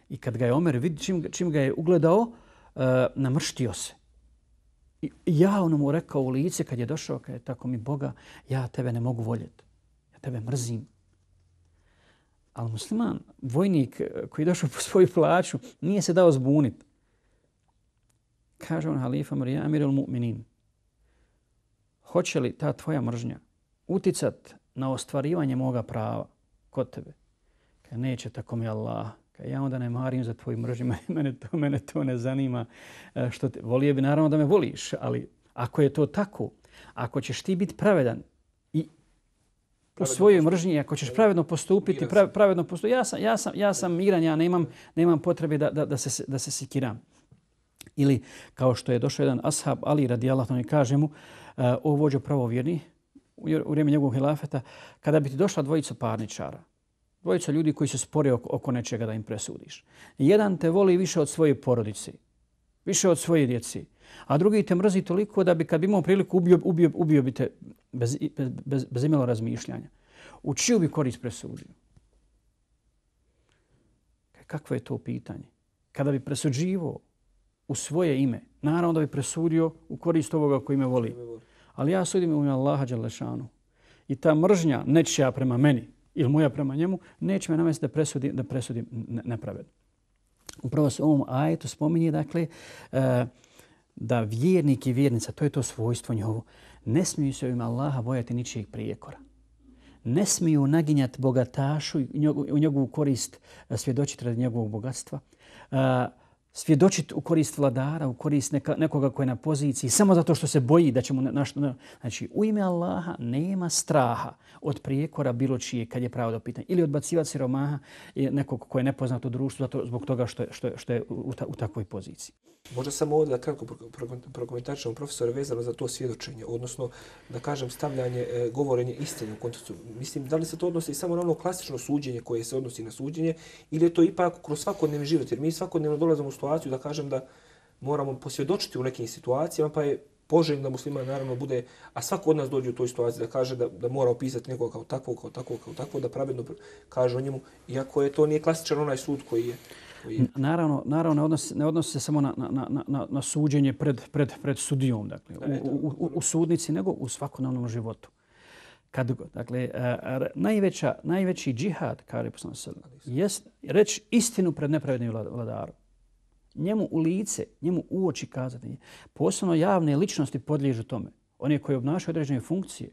I kad ga je Omer vidio, čim, čim ga je ugledao, uh, namrštio se. I ja ono mu rekao u lice kad je došao, kad je tako mi Boga, ja tebe ne mogu voljeti. Ja tebe mrzim. Ali musliman, vojnik eh, koji je došao po svoju plaću, nije se dao zbuniti. Kaže on halifa Marija, Amir mu'minin, hoće li ta tvoja mržnja uticati na ostvarivanje moga prava kod tebe. Kaj neće tako mi Allah. Kaj ja onda ne marim za tvoj mržima mene to, mene to ne zanima. E, što te, volio bi naravno da me voliš, ali ako je to tako, ako ćeš ti biti pravedan i u svojoj mržnji, ako ćeš pravedno postupiti, pravedno postupiti, ja sam, ja sam, ja sam miran, ja nemam, nemam potrebe da, da, da, se, da se sikiram. Ili kao što je došao jedan ashab Ali radi Allah, to kaže mu, e, o vođo pravovjerni, u vrijeme njegovog hilafeta, kada bi ti došla dvojica parničara, dvojica ljudi koji se spore oko, oko nečega da im presudiš. Jedan te voli više od svoje porodice, više od svoje djeci, a drugi te mrzi toliko da bi kad bi imao priliku ubio, ubio, ubio bi te bez, bez, bez, bez imalo razmišljanja. U čiju bi korist presudio? Kakvo je to pitanje? Kada bi presuđivo u svoje ime, naravno da bi presudio u korist ovoga koji me Koji me voli ali ja sudim u ime Allaha Đalešanu. I ta mržnja nečija prema meni ili moja prema njemu, neće me namesti da presudim, da presudim nepravedno. Upravo se u ovom ajetu spominje dakle, e, da vjernik i vjernica, to je to svojstvo njovo, ne smiju se u ime Allaha bojati ničijeg prijekora. Ne smiju naginjati bogatašu, u njegovu korist e, svjedočiti radi njegovog bogatstva. E, svjedočiti u korist vladara, u korist neka, nekoga koji je na poziciji, samo zato što se boji da ćemo mu naš... Znači, u ime Allaha nema straha od prijekora bilo čije kad je pravo dopitan. Ili odbacivati siromaha nekog koji je nepoznat u društvu zato, zbog toga što je, što je, što je u, ta, u takvoj poziciji. Možda samo ovdje da kratko prokomentačnom profesora vezano za to svjedočenje, odnosno da kažem stavljanje, e, govorenje istine u kontekstu. Mislim, da li se to odnosi samo na ono klasično suđenje koje se odnosi na suđenje ili je to ipak kroz svakodnevni život, jer mi svakodnevno dolazimo u situaciju da kažem da moramo posvjedočiti u nekim situacijama, pa je poželjno da musliman naravno bude, a svako od nas dođe u toj situaciji da kaže da, da mora opisati nekog kao takvog, kao takvog, kao takvog, da pravedno kaže o njemu, iako je to nije klasičan onaj sud koji je. Koji je. Naravno, naravno ne, odnosi, ne odnosi se samo na, na, na, na, na suđenje pred, pred, pred sudijom, dakle, u, u, u, u sudnici, nego u svakodnevnom životu. Kad Dakle, e, najveća, najveći džihad, kaže poslanosti, je reći istinu pred nepravednim vladarom njemu u lice, njemu u oči kazati. Posebno javne ličnosti podliježu tome. One koje obnašaju određene funkcije,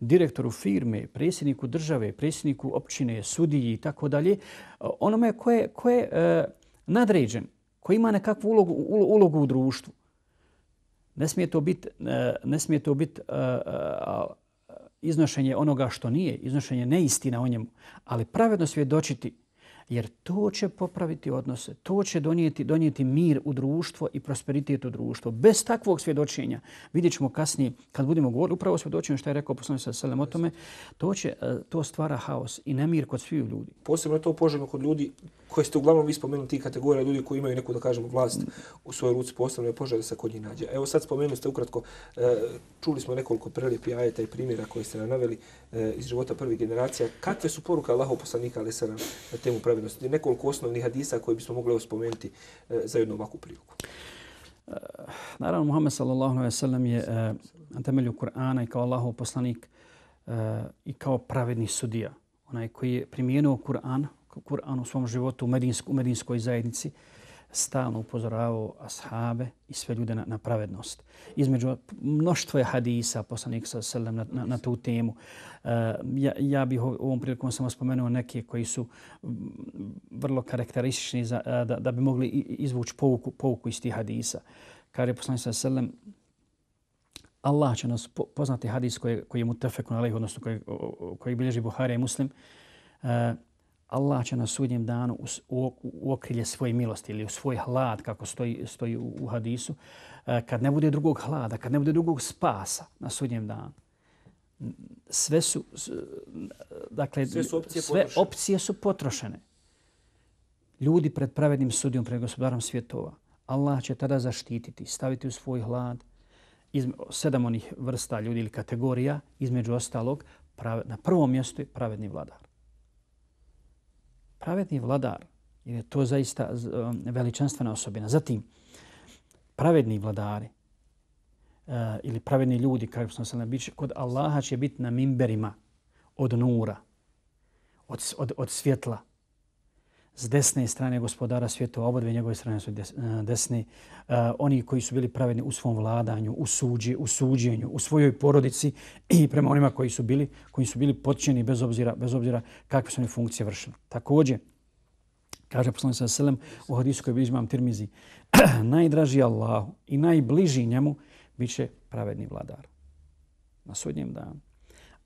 direktoru firme, predsjedniku države, predsjedniku općine, sudiji i tako dalje, onome koje je uh, e, nadređen, koji ima nekakvu ulogu, ulogu u društvu. Ne smije to biti uh, e, ne smije to bit, uh, uh, iznošenje onoga što nije, iznošenje neistina o njemu, ali pravedno svjedočiti dočiti jer to će popraviti odnose, to će donijeti, donijeti mir u društvo i prosperitet u društvo. Bez takvog svjedočenja, vidjet ćemo kasnije, kad budemo govoriti upravo o svjedočenju što je rekao poslanik sa Selem o tome, to, će, e, to stvara haos i nemir kod svih ljudi. Posebno je to poželjno kod ljudi koje ste uglavnom vi spomenuli, ti kategorije ljudi koji imaju neku, da kažemo, vlast u svojoj ruci postavljaju požar da se kod njih nađe. Evo sad spomenuli ste ukratko, e, čuli smo nekoliko prelijepi ajeta i primjera koje ste nam naveli e, iz života prvih generacija. Kakve su poruke Allahov poslanika ali na temu pravednosti? Nekoliko osnovnih hadisa koje bismo mogli spomenuti e, za jednu ovakvu priliku. Naravno, Muhammed sallallahu alaihi sallam je na temelju Kur'ana i kao Allahov poslanik i kao pravedni sudija. Onaj koji je primijenio Kur'an, Kur'an u svom životu u, medinsko, u medinskoj zajednici stalno upozoravao ashabe i sve ljude na, na pravednost. Između mnoštvo hadisa poslanik sa selem na, na, na, tu temu. Uh, ja, ja bih ovom prilikom samo spomenuo neke koji su vrlo karakteristični za, e, da, da bi mogli izvući pouku, pouku iz tih hadisa. Kaže poslanik sa selem, Allah će nas po, poznati hadis koji, koji je mu tefekun alaih, odnosno koji, koji bilježi Buhari i Muslim, uh, Allah će na sudnjem danu u okrilje svoje milosti ili u svoj hlad, kako stoji, stoji u hadisu, e, kad ne bude drugog hlada, kad ne bude drugog spasa na sudnjem danu, sve su, dakle, sve su, opcije, sve potrošene. opcije su potrošene. Ljudi pred pravednim sudijom, pred gospodarom svjetova, Allah će tada zaštititi, staviti u svoj hlad izme, sedam onih vrsta ljudi ili kategorija, između ostalog, na prvom mjestu je pravedni vladar pravedni vladar, jer je to zaista um, veličanstvena osobina. Zatim, pravedni vladari uh, ili pravedni ljudi, kako smo se ne biće, kod Allaha će biti na mimberima od nura, od, od, od svjetla s desne strane gospodara svijetu, a obodve njegove strane su e, desni, e, oni koji su bili pravedni u svom vladanju, u, suđi, u suđenju, u svojoj porodici i prema onima koji su bili, koji su bili potčeni bez obzira, bez obzira kakve su oni funkcije vršili. Također, kaže poslani sa selem u hadisu koji bližimam Tirmizi, najdraži Allahu i najbliži njemu biće pravedni vladar na sudnjem danu.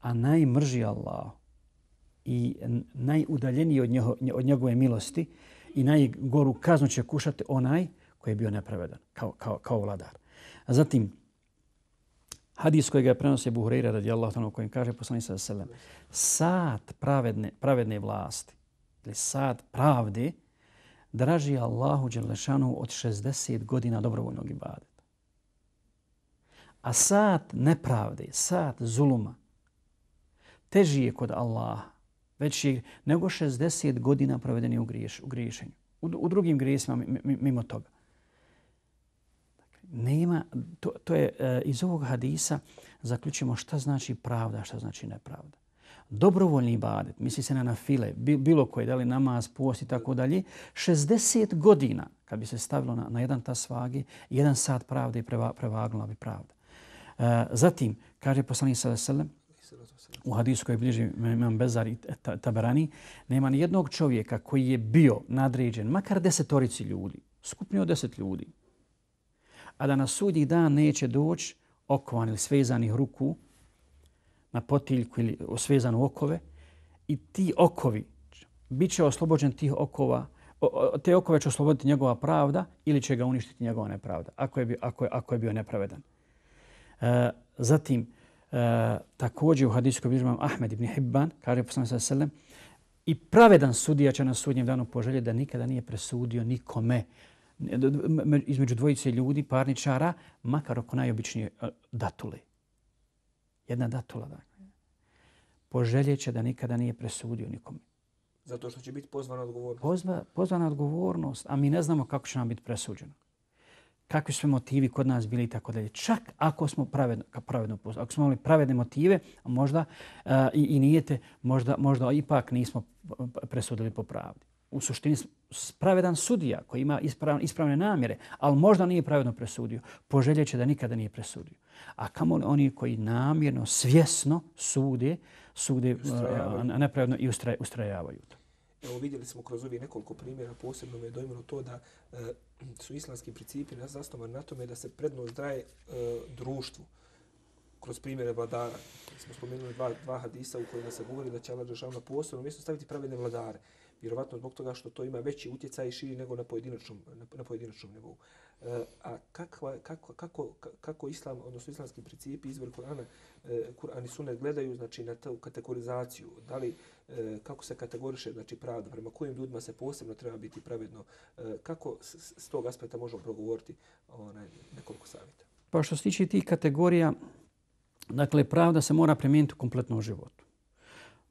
A najmrži Allahu i najudaljeniji od, njeho, od njegove milosti i najgoru kaznu će kušati onaj koji je bio nepravedan kao, kao, kao vladar. A zatim, hadis kojeg je prenosio Buhreira radijallahu tanu kojim kaže poslanih sada selem, sad pravedne, pravedne vlasti ili sad pravde draži Allahu Đelešanu od 60 godina dobrovoljnog ibadeta. A sad nepravde, sad zuluma, teži je kod Allaha veći nego 60 godina provedeni u, griješ, u griješenju. U, u drugim grijesima mimo toga. Dakle, nema, to, to je e, iz ovog hadisa zaključimo šta znači pravda, šta znači nepravda. Dobrovoljni ibadet, misli se na nafile, bilo koje, da li namaz, post i tako dalje, 60 godina kad bi se stavilo na, na jedan ta svagi, jedan sat pravde i prevagnula bi pravda. E, zatim, kaže poslanik sallallahu alejhi ve sellem U hadisu koji bliži imam Bezar i Taberani, nema ni jednog čovjeka koji je bio nadređen, makar desetorici ljudi, skupni od deset ljudi, a da na sudnji dan neće doći okovan ili svezanih ruku na potiljku ili svezanu okove i ti okovi bit će oslobođen tih okova te okove će osloboditi njegova pravda ili će ga uništiti njegova nepravda ako je bio, ako je, ako je bio nepravedan. E, zatim, E, također u hadisu koji Ahmed ibn Hibban, kaže poslana sa selem, i pravedan sudija će na sudnjem danu poželjeti da nikada nije presudio nikome između dvojice ljudi, parničara, makar oko najobičnije e, datule. Jedna datula, dakle. će da nikada nije presudio nikome. Zato što će biti pozvana odgovornost. Pozva, pozvana odgovornost, a mi ne znamo kako će nam biti presuđeno kakvi su motivi kod nas bili i tako dalje. Čak ako smo pravedno, pravedno ako smo imali pravedne motive, a možda uh, i, i nijete, možda, možda ipak nismo presudili po pravdi. U suštini pravedan sudija koji ima isprav, ispravne namjere, ali možda nije pravedno presudio, poželjeće da nikada nije presudio. A kamo li oni koji namjerno, svjesno sude, sude uh, nepravedno i ustraj, ustrajavaju to? Evo vidjeli smo kroz ovih nekoliko primjera, posebno me je dojmeno to da e, su islamski principi zasnovani na tome da se prednost daje e, društvu kroz primjere vladara. Smo spomenuli dva, dva hadisa u kojima se govori da će Allah Žešavna posebno mjesto staviti pravedne vladare vjerovatno zbog toga što to ima veći utjecaj i širi nego na pojedinačnom, na, na pojedinačnom nivou. E, a kakva, kako, kako, kako islam, odnosno islamski principi izvor Kur'ana, e, Kur'an i Sunnet gledaju znači, na tu kategorizaciju, da li, e, kako se kategoriše znači, pravda, prema kojim ljudima se posebno treba biti pravedno, e, kako s, s, tog aspekta možemo progovoriti onaj, nekoliko savjeta? Pa što se tiče tih kategorija, dakle, pravda se mora primijeniti u kompletnom životu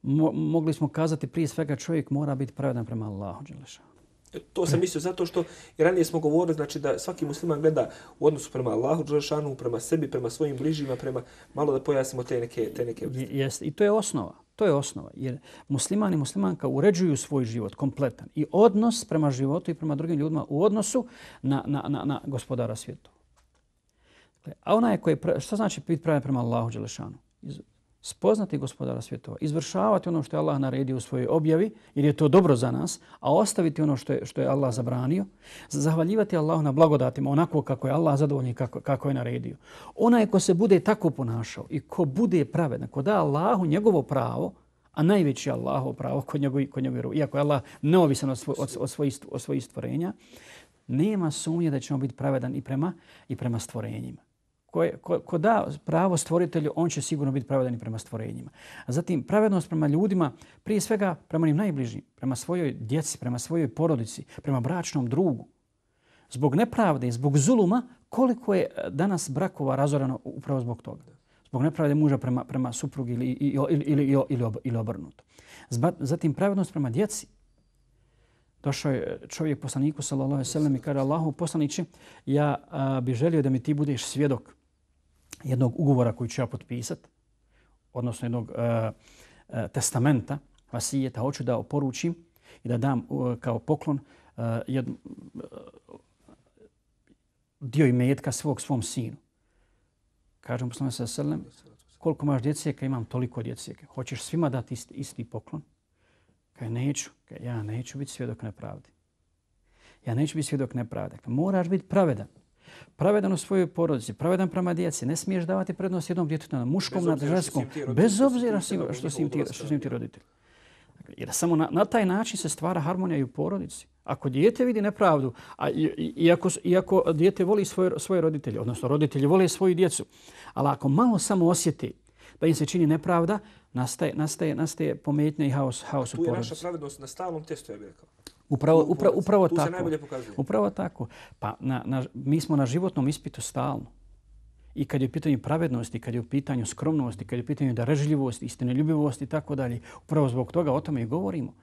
mo mogli smo kazati prije svega čovjek mora biti pravedan prema Allahu Đelešanu. E, to se misli zato što i ranije smo govorili znači da svaki musliman gleda u odnosu prema Allahu Đelešanu, prema sebi, prema svojim bližnjima, prema malo da pojasnimo te neke... Te neke... Jest, I to je osnova. To je osnova. Jer muslimani i muslimanka uređuju svoj život kompletan. I odnos prema životu i prema drugim ljudima u odnosu na, na, na, na gospodara svijetu. Dakle, a ona je koja... Što znači biti pravedan prema Allahu Đelešanu? spoznati gospodara svjetova, izvršavati ono što je Allah naredio u svojoj objavi, jer je to dobro za nas, a ostaviti ono što je, što je Allah zabranio, zahvaljivati Allah na blagodatima onako kako je Allah zadovoljni kako, kako je naredio. Ona je ko se bude tako ponašao i ko bude pravedan, ko da Allahu njegovo pravo, a najveći Allahu pravo kod njegovi, kod njegovi ruvi, iako je Allah neovisan od, svoj, od, od, svojih, od svojih stvorenja, nema sumnje da će on biti pravedan i prema, i prema stvorenjima ko, ko, ko da pravo stvoritelju, on će sigurno biti pravedan i prema stvorenjima. A zatim, pravednost prema ljudima, prije svega prema njim najbližim, prema svojoj djeci, prema svojoj porodici, prema bračnom drugu. Zbog nepravde, i zbog zuluma, koliko je eh, danas brakova razorano upravo zbog toga? Zbog nepravde muža prema, prema suprugi ili, ili, ili, ili, ili, ili obrnuto. Zba, zatim, pravednost prema djeci. Došao je čovjek poslaniku sallallahu alejhi ve sellem i kaže Allahu poslanici ja bih želio da mi ti budeš svjedok jednog ugovora koji ću ja potpisati, odnosno jednog uh, testamenta, vasijeta, hoću da oporučim i da dam uh, kao poklon uh, jed, uh, dio imetka svog svom sinu. Kažem poslame sa srlem, koliko imaš djeceka, imam toliko djeceka. Hoćeš svima dati isti, isti poklon? Kaj neću, kaj ja neću biti svjedok nepravdi. Ja neću biti svjedok nepravdi. Moraš biti pravedan pravedan u svojoj porodici, pravedan prema djeci, ne smiješ davati prednost jednom djetetu na muškom, na ženskom, bez obzira što si im ti, što si im ti roditelj. Dakle, jer samo na, na taj način se stvara harmonija i u porodici. Ako dijete vidi nepravdu, a iako, iako dijete voli svoje, svoje roditelje, odnosno roditelji vole svoju djecu, ali ako malo samo osjeti da im se čini nepravda, nastaje, nastaje, nastaje pometnja i haos, haos u porodici. Tu je naša pravednost na stalnom testu, ja bih rekao. Upravo, upravo, upravo tu tako. Tu se najbolje pokazuje. Upravo tako. Pa na, na, mi smo na životnom ispitu stalno. I kad je u pitanju pravednosti, kad je u pitanju skromnosti, kad je u pitanju darežljivosti, istineljubivosti i tako dalje, upravo zbog toga o tome i govorimo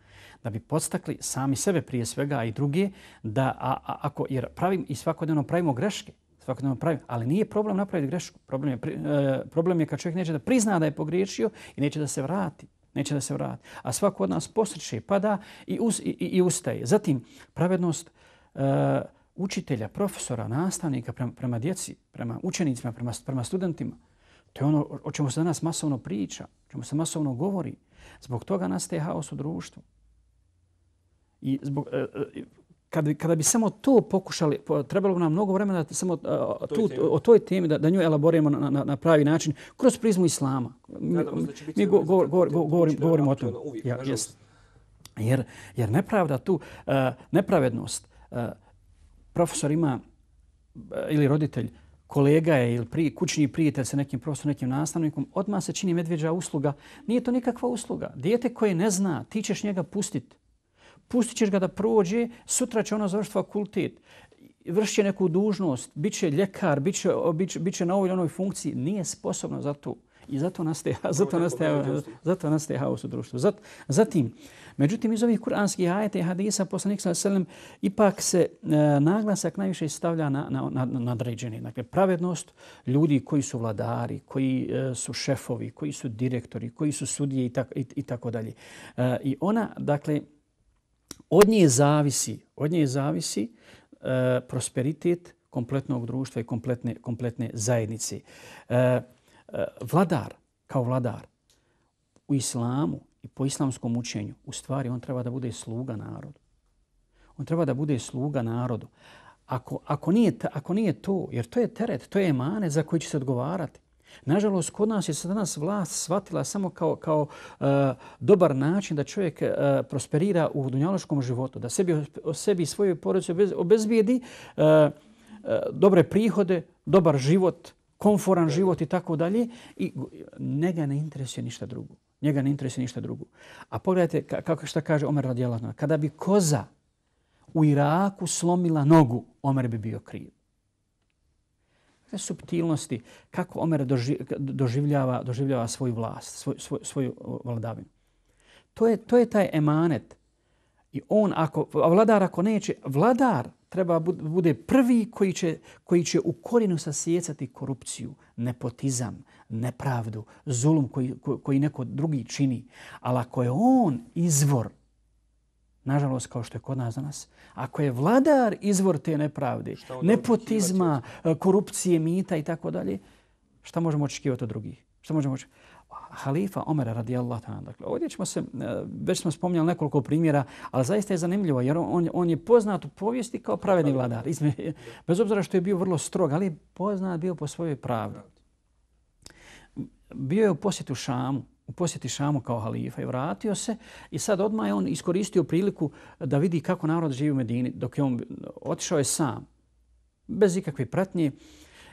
da bi podstakli sami sebe prije svega a i druge da a, a, ako jer pravim i svakodnevno pravimo greške svakodnevno pravim ali nije problem napraviti grešku problem je pri, e, problem je kad čovjek neće da prizna da je pogriješio i neće da se vrati neće da se vrati. A svako od nas posreće, pada i, us, i, i ustaje. Zatim, pravednost uh, učitelja, profesora, nastavnika prema, prema djeci, prema učenicima, prema, prema studentima, to je ono o čemu se danas masovno priča, o čemu se masovno govori. Zbog toga nastaje haos u društvu. I zbog, e, e, kada bi, kada bi samo to pokušali, trebalo bi nam mnogo vremena da samo uh, tu, o toj temi da, da nju elaboriramo na, na, na pravi način kroz prizmu islama. Mi, Nadam, mi, mi go, go, go, go, govorimo o tom. Ja, jer, jer nepravda tu, uh, nepravednost, uh, profesor ima uh, ili roditelj, kolega je ili pri, kućni prijatelj sa nekim profesorom, nekim nastavnikom, odmah se čini medveđa usluga. Nije to nikakva usluga. Dijete koje ne zna, ti ćeš njega pustiti pustit ćeš ga da prođe, sutra će ona završiti fakultet, vršće neku dužnost, bit će ljekar, bit će, bit će, bit će na ovoj onoj funkciji, nije sposobna za to. I zato nastaje, zato nastaje, zato nastaje haos u društvu. Zat, zatim, međutim, iz ovih kuranskih ajeta i hadisa, poslanik sa selim, ipak se e, naglasak najviše stavlja na, na, na, na nadređeni. Dakle, pravednost ljudi koji su vladari, koji e, su šefovi, koji su direktori, koji su sudije i tako, i, tako dalje. E, I ona, dakle, od nje zavisi, od nje zavisi e, prosperitet kompletnog društva i kompletne, kompletne zajednice. E, e, vladar, kao vladar u islamu i po islamskom učenju, u stvari on treba da bude sluga narodu. On treba da bude sluga narodu. Ako, ako, nije, ako nije to, jer to je teret, to je mane za koji će se odgovarati, Nažalost, kod nas je se danas vlast shvatila samo kao, kao e, dobar način da čovjek e, prosperira u dunjaloškom životu, da sebi, o sebi i svojoj porodici obezbijedi e, e, dobre prihode, dobar život, konforan život i tako dalje. I njega ne interesuje ništa drugo. Njega ne interesuje ništa drugo. A pogledajte kako što kaže Omer Radjelana. Kada bi koza u Iraku slomila nogu, Omer bi bio kriv. Te subtilnosti, kako Omer doživljava, doživljava svoju vlast, svoj, svoj, svoju vladavinu. To je, to je taj emanet. I on, ako, a vladar ako neće, vladar treba bude prvi koji će, koji će u korinu sasjecati korupciju, nepotizam, nepravdu, zulum koji, koji neko drugi čini. Ali ako je on izvor nažalost kao što je kod nas danas, ako je vladar izvor te nepravde, nepotizma, e, korupcije, mita i tako dalje, šta možemo očekivati od drugih? Šta možemo očekivati? Halifa Omer radijallahu ta'ala. Dakle, ovdje ćemo se, e, već smo spomnjali nekoliko primjera, ali zaista je zanimljivo jer on, on je poznat u povijesti kao pravedni vladar. Izme, bez obzira što je bio vrlo strog, ali je poznat bio po svojoj pravdi. Bio je u posjetu Šamu u posjeti Šamu kao halifa i vratio se. I sad odmah je on iskoristio priliku da vidi kako narod živi u Medini dok je on otišao je sam, bez ikakve pratnje.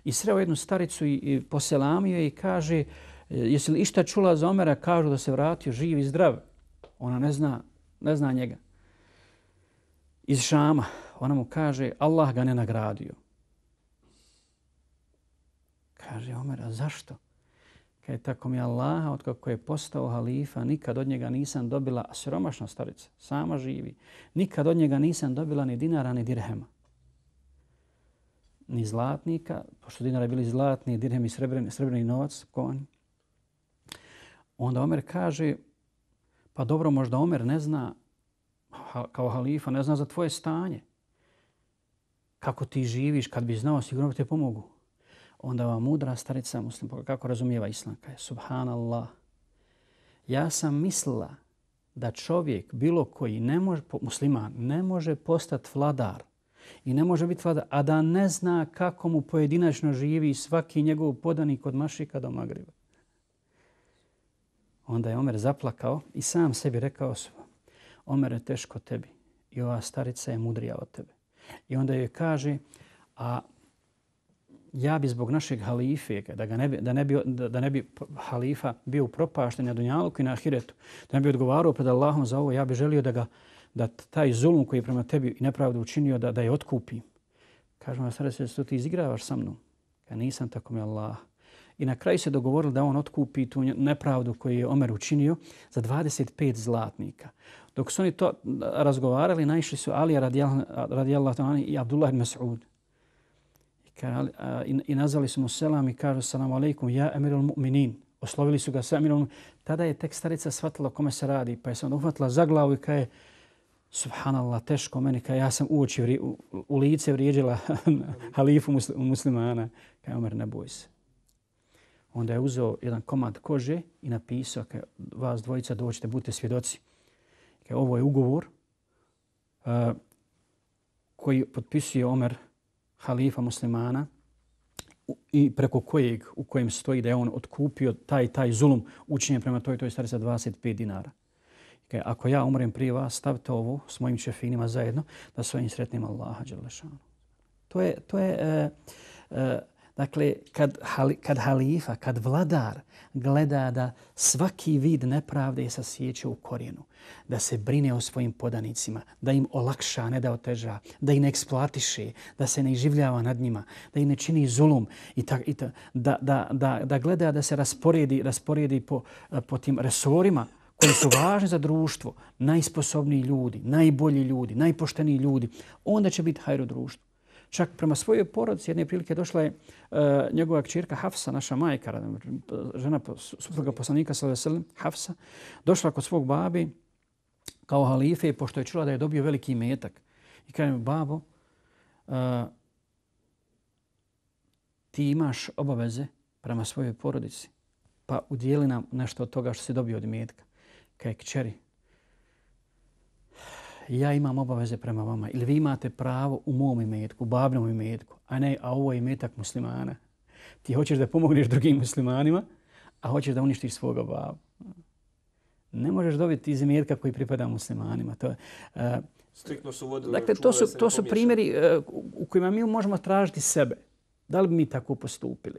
I sreo jednu staricu i poselamio je i kaže e, jesi li išta čula za Omera? Kažu da se vratio živ i zdrav. Ona ne zna, ne zna njega. Iz Šama. Ona mu kaže Allah ga ne nagradio. Kaže Omer, a zašto? Kaj je tako mi Allaha, otkako je postao halifa, nikad od njega nisam dobila, a siromašna starica, sama živi, nikad od njega nisam dobila ni dinara, ni dirhema. Ni zlatnika, pošto dinara je bili zlatni, dirhem i srebrni, srebrni novac, konj. Onda Omer kaže, pa dobro, možda Omer ne zna kao halifa, ne zna za tvoje stanje. Kako ti živiš, kad bi znao, sigurno bi te pomogu onda va mudra starica muslim kako razumijeva islam, kaže subhanallah. Ja sam mislila da čovjek bilo koji ne može musliman ne može postati vladar i ne može biti vladar, a da ne zna kako mu pojedinačno živi svaki njegov podanik od Mašika do Magriba. Onda je Omer zaplakao i sam sebi rekao osoba, Omer je teško tebi i ova starica je mudrija od tebe. I onda joj kaže, a ja bi zbog našeg halife, da, ga ne, da, ne, bi, da ne bi halifa bio propašten na Dunjaluku i na Ahiretu, da ne bi odgovarao pred Allahom za ovo, ja bi želio da ga da taj zulum koji je prema tebi i nepravdu učinio, da, da je otkupi. Kažem vam, sada se to ti izigravaš sa mnom. Ja nisam tako mi Allah. I na kraju se dogovorili da on otkupi tu nepravdu koju je Omer učinio za 25 zlatnika. Dok su oni to razgovarali, naišli su Alija radijallahu radijal, radijal, i Abdullah ibn Mas'ud kaj, a, i, i nazvali su mu selam i kažu salamu alaikum, ja emirul mu'minin. Oslovili su ga sa emirom. Tada je tek starica shvatila kome se radi, pa je se onda uhvatila za glavu i kaže, subhanallah, teško meni, kaže ja sam u, oči, u, u lice vrijeđila halifu muslimana, kaj Omer, ne boj se. Onda je uzeo jedan komad kože i napisao, kaj, vas dvojica doćete, budite svjedoci. Kaj, ovo je ugovor uh, koji potpisuje Omer halifa muslimana i preko kojeg u kojem stoji da je on otkupio taj taj zulum učinjen prema toj toj stari za 25 dinara. Kaj, ako ja umrem prije vas, stavite ovo s mojim čefinima zajedno da svojim sretnim Allaha Đelešanu. To je, to je e, e, Dakle, kad, kad halifa, kad vladar gleda da svaki vid nepravde je sasjeće u korijenu, da se brine o svojim podanicima, da im olakša, ne da oteža, da ih ne eksploatiše, da se ne življava nad njima, da ih ne čini zulum, i ta, i ta, da, da, da, da gleda da se rasporedi, rasporedi po, po tim resorima koji su važni za društvo, najsposobniji ljudi, najbolji ljudi, najpošteniji ljudi, onda će biti hajro društvo. Čak prema svojoj porodici jedne prilike došla je uh, njegova čirka Hafsa, naša majka, žena supruga poslanika Salve Hafsa, došla kod svog babi kao halife pošto je čula da je dobio veliki metak. I kaže mi, babo, uh, ti imaš obaveze prema svojoj porodici, pa udijeli nam nešto od toga što se dobio od metka. kao kćeri, ja imam obaveze prema vama ili vi imate pravo u mom imetku, u babnom imetku, a ne, a ovo je imetak muslimana. Ti hoćeš da pomogneš drugim muslimanima, a hoćeš da uništiš svoga babu. Ne možeš dobiti iz imetka koji pripada muslimanima. To, uh, Striktno su vodili dakle, to su, to su primjeri uh, u kojima mi možemo tražiti sebe. Da li bi mi tako postupili?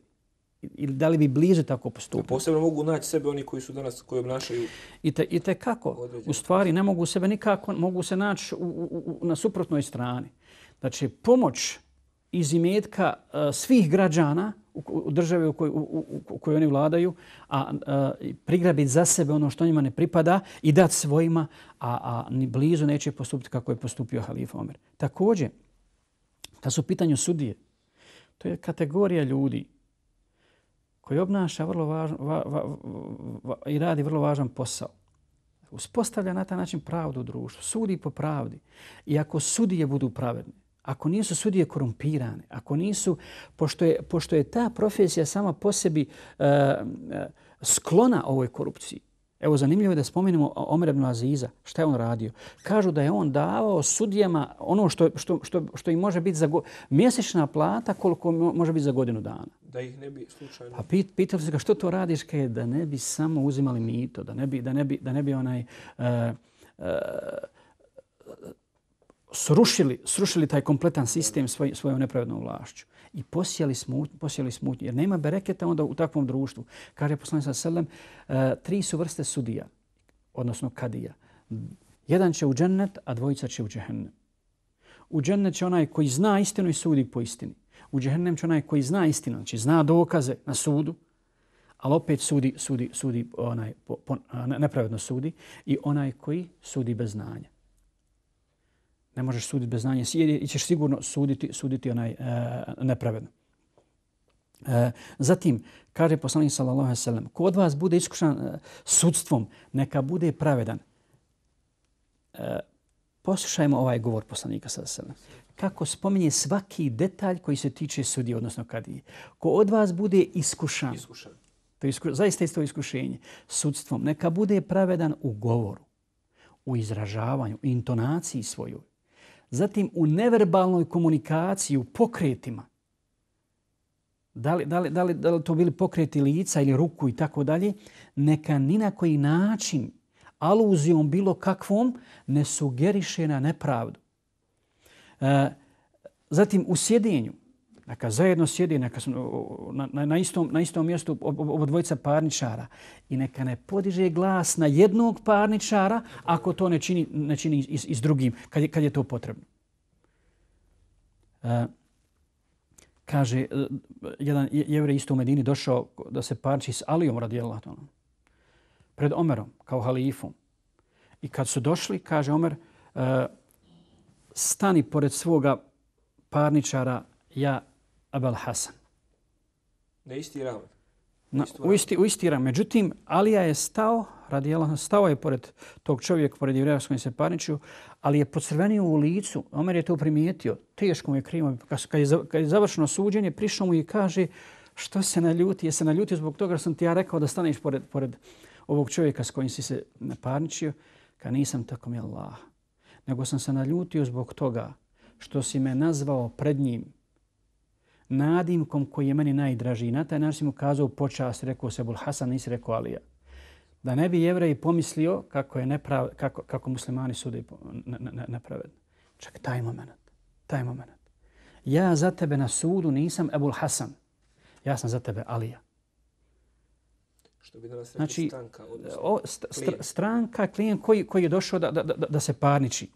ili da li bi bliže tako postupili. Posebno mogu naći sebe oni koji su danas, koji obnašaju... I te, i te kako? U stvari ne mogu sebe nikako, mogu se naći u, u, u, na suprotnoj strani. Znači, pomoć iz imetka uh, svih građana u, u države u, kojoj, u, u, u kojoj oni vladaju, a uh, e, prigrabiti za sebe ono što njima ne pripada i dati svojima, a, a ni blizu neće postupiti kako je postupio halif Omer. Također, kad su pitanju sudije, to je kategorija ljudi koji obnaša vrlo važan, va, va, va, va, i radi vrlo važan posao. Uspostavlja na taj način pravdu u društvu, sudi po pravdi. I ako sudije budu pravedni, ako nisu sudije korumpirane, ako nisu, pošto je, pošto je ta profesija sama po sebi uh, uh, sklona ovoj korupciji, Evo zanimljivo je da spomenemo Omer ibn Aziza, šta je on radio. Kažu da je on davao sudijama ono što, što, što, što im može biti za go... mjesečna plata koliko može biti za godinu dana. Da ih ne bi slučajno. Pa pit, pitali se ga što to radiš kaj da ne bi samo uzimali mito, da ne bi, da ne bi, da ne bi onaj... Uh, uh, srušili, srušili taj kompletan sistem svoj, svojom nepravednom vlašću i posijali smutnju, posijali smutnju, jer nema bereketa onda u takvom društvu. Kaže poslanik sa selem, e, tri su vrste sudija, odnosno kadija. Jedan će u džennet, a dvojica će u džehennem. U džennet će onaj koji zna istinu i sudi po istini. U džehennem će onaj koji zna istinu, znači zna dokaze na sudu, ali opet sudi, sudi, sudi onaj, po, po, nepravedno sudi, i onaj koji sudi bez znanja ne možeš suditi bez znanja i ćeš sigurno suditi suditi onaj e, nepravedno. E, zatim, kaže poslanik sallallahu alejhi ve sellem: ko od vas bude iskušan e, sudstvom, neka bude pravedan. E, poslušajmo ovaj govor poslanika sallallahu alaihi sallam. Kako spominje svaki detalj koji se tiče sudije odnosno kadi. Ko od vas bude iskušan, iskušan. To je isku, zaista isto iskušenje, sudstvom, neka bude pravedan u govoru, u izražavanju, intonaciji svojoj, zatim u neverbalnoj komunikaciji, u pokretima. Da li, da, li, da, li, da li to bili pokreti lica ili ruku i tako dalje, neka ni na koji način aluzijom bilo kakvom ne sugeriše na nepravdu. E, zatim u sjedinju, neka zajedno sjedi neka su, na, na, istom, na istom mjestu ovo dvojica parničara i neka ne podiže glas na jednog parničara ako to ne čini, ne čini i iz drugim, kad je, kad je to potrebno. E, kaže, e, jedan jevre isto u Medini došao da se parči s Alijom radi radijelatom pred Omerom kao halifom. I kad su došli, kaže Omer, e, stani pored svoga parničara, ja Abel Hasan. Ne isti ravan? Na, u, isti, u isti Međutim, Alija je stao, radi Allah, stao je pored tog čovjeka, pored Ivreja koji se ali je pocrvenio u licu. Omer je to primijetio. Teško mu je krimo. Kad je, kad je završeno suđenje, prišao mu i kaže što se naljuti? Je se naljutio zbog toga sam ti ja rekao da staneš pored, pored ovog čovjeka s kojim si se naparničio? Kad nisam tako mi Allah. Nego sam se naljutio zbog toga što si me nazvao pred njim nadimkom koji je meni najdraži. Na taj način mu kazao počast, rekao se Bul Hasan, nisi rekao Alija. Da ne bi jevreji pomislio kako, je neprav, kako, kako muslimani sude nepravedno. Čak taj moment, taj moment. Ja za tebe na sudu nisam Ebul Hasan. Ja sam za tebe Alija. Što bi danas znači, stranka, odnosno, stranka, klijent koji, koji je došao da, da, da, da se parniči.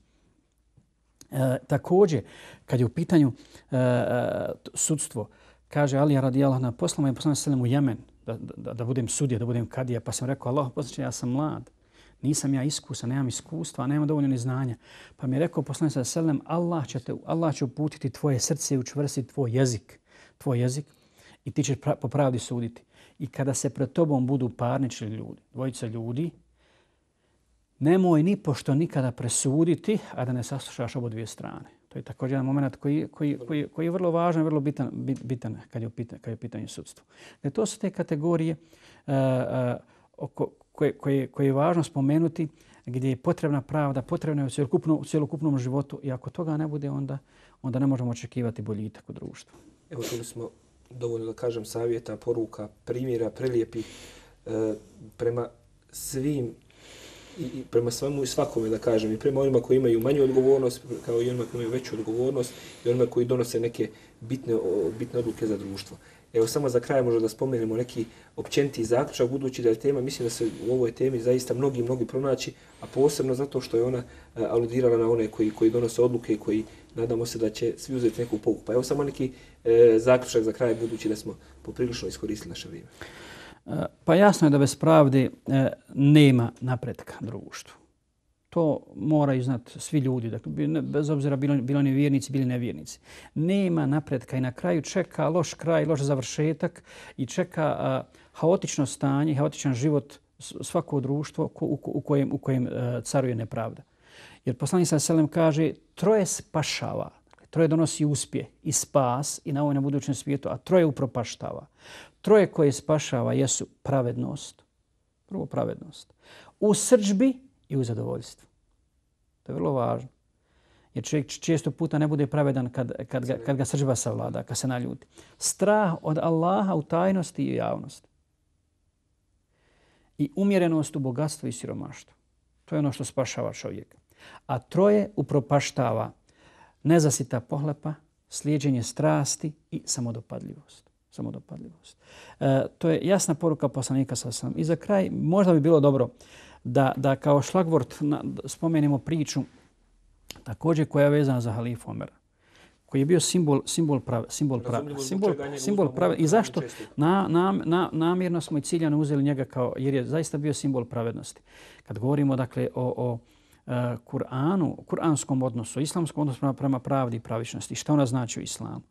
E, takođe, kad je u pitanju e, e sudstvo, kaže Ali radi Allah na poslama i poslama selem u Jemen, da, da, da budem sudija, da budem kadija, pa sam rekao, Allah, poslaniče, ja sam mlad, nisam ja iskusan, nemam iskustva, nemam dovoljno ni znanja. Pa mi je rekao poslanica sa selem, Allah će, te, Allah će uputiti tvoje srce i učvrsti tvoj jezik, tvoj jezik i ti ćeš pra, po pravdi suditi. I kada se pred tobom budu parnični ljudi, dvojica ljudi, nemoj ni pošto nikada presuditi, a da ne saslušaš obo dvije strane. To je također jedan moment koji, koji, koji, koji je vrlo važan, vrlo bitan, bitan kad, je pitan, kad je u pitanju sudstva. Dakle, to su te kategorije uh, uh, oko, koje, koje, koje je važno spomenuti gdje je potrebna pravda, potrebna je u, cjelokupno, u cjelokupnom životu i ako toga ne bude, onda onda ne možemo očekivati bolji itak u društvu. Evo čuli smo dovoljno da kažem savjeta, poruka, primjera, prelijepi e, prema svim i, prema svemu i svakome, da kažem, i prema onima koji imaju manju odgovornost, kao i onima koji imaju veću odgovornost, i onima koji donose neke bitne, bitne odluke za društvo. Evo, samo za kraj možemo da spomenemo neki općenti zaključak, budući da je tema, mislim da se u ovoj temi zaista mnogi, mnogi pronaći, a posebno zato što je ona e, aludirala na one koji, koji donose odluke koji nadamo se da će svi uzeti neku pouku. Pa evo samo neki e, zaključak za kraj, budući da smo poprilično iskoristili naše vrijeme. Eh, pa jasno je da bez pravde eh, nema napretka društvu. To moraju znati svi ljudi, dakle, bez obzira bilo, bilo ni vjernici, bili nevjernici. Nema napretka i na kraju čeka loš kraj, loš završetak i čeka a, eh, haotično stanje, haotičan život svako društvo ko, u, u kojem, u kojem a, caruje nepravda. Jer poslanik sa selem kaže troje spašava, troje donosi uspje i spas i na ovom i budućem svijetu, a troje upropaštava troje koje spašava jesu pravednost, prvo pravednost, u srđbi i u zadovoljstvu. To je vrlo važno. Jer čovjek često puta ne bude pravedan kad, kad, ga, kad ga srđba savlada, kad se naljuti. Strah od Allaha u tajnosti i u javnosti. I umjerenost u bogatstvu i siromaštvu. To je ono što spašava čovjeka. A troje upropaštava nezasita pohlepa, slijedjenje strasti i samodopadljivost samo samodopadljivost. E, to je jasna poruka poslanika sa sam. I za kraj, možda bi bilo dobro da, da kao šlagvort na, da spomenemo priču također koja je vezana za halifu Omera koji je bio simbol simbol prav simbol prav simbol simbol prav i zašto na, na, na, namjerno smo i ciljano uzeli njega kao jer je zaista bio simbol pravednosti kad govorimo dakle o o e, Kur'anu, kur'anskom odnosu, islamskom odnosu prema pravdi i pravičnosti. što ona znači u islamu? Uh,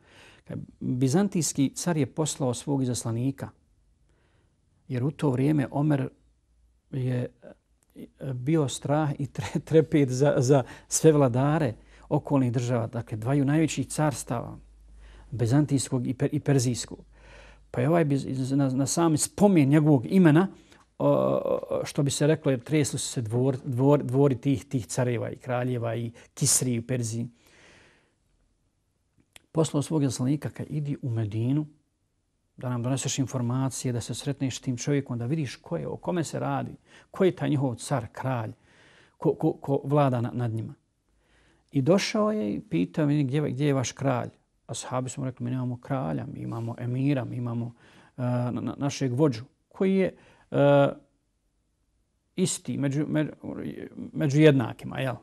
Bizantijski car je poslao svog izaslanika, jer u to vrijeme Omer je e, bio strah i trepet za, za sve vladare okolnih država, dakle dvaju najvećih carstava, Bizantijskog i, per, i Perzijskog. Pa je ovaj na, na sami spomen njegovog imena, što bi se reklo, jer tresli su se dvor, dvor, dvori tih, tih careva i kraljeva i kisri u Perziji poslao svog jeslanika kad idi u Medinu, da nam doneseš informacije, da se sretneš tim čovjekom, da vidiš ko je, o kome se radi, ko je taj njihov car, kralj, ko, ko, ko vlada na, nad njima. I došao je i pitao mi gdje, gdje je vaš kralj. A sahabi su mu rekli, mi nemamo kralja, mi imamo emira, mi imamo uh, na, na, našeg vođu, koji je uh, isti među, među, među jednakima, jel?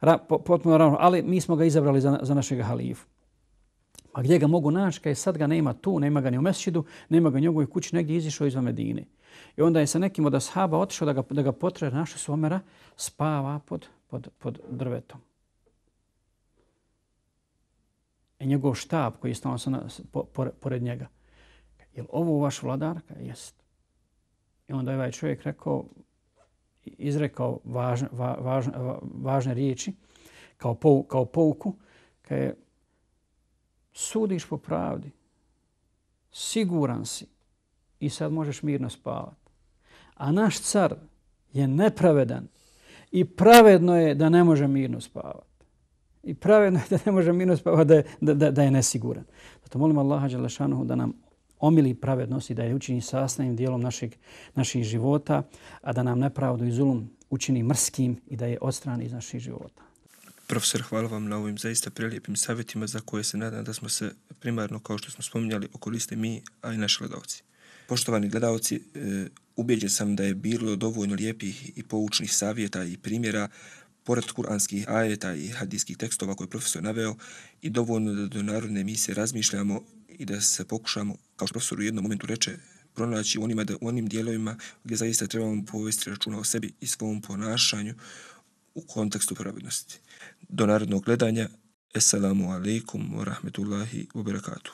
ra, potpuno ravno, ali mi smo ga izabrali za, za našeg halifu. A gdje ga mogu naći, kaj sad ga nema tu, nema ga ni u mesjidu, nema ga njegovoj kući, negdje izišao izva Medine. I onda je sa nekim od ashaba otišao da ga, da ga potre naše somera, spava pod, pod, pod drvetom. I njegov štab koji je stao sa na, po, po, pored njega. Je li ovo vaš vladar? Jest. I onda je ovaj čovjek rekao, izrekao važ, važ, važne riječi kao, pou, kao pouku, kao je sudiš po pravdi, siguran si i sad možeš mirno spavati. A naš car je nepravedan i pravedno je da ne može mirno spavati. I pravedno je da ne može mirno spavati, da, da, da, je nesiguran. Zato molim Allaha Đalešanuhu da nam omili pravednosti, da je učini sastavnim dijelom našeg, naših života, a da nam nepravdu i zulum učini mrskim i da je odstrani iz naših života. Profesor, hvala vam na ovim zaista prelijepim savjetima za koje se nadam da smo se primarno, kao što smo spominjali, okoliste mi, a i naši gledalci. Poštovani gledalci, e, ubjeđen sam da je bilo dovoljno lijepih i poučnih savjeta i primjera pored kuranskih ajeta i hadijskih tekstova koje je profesor naveo, i dovoljno da do narodne misije razmišljamo i da se pokušamo, kao što profesor u jednom momentu reče, pronaći u onima da u onim dijelovima gdje zaista trebamo povesti računa o sebi i svom ponašanju u kontekstu pravednosti. Do narodnog gledanja, assalamu alaikum wa rahmetullahi wa barakatuh.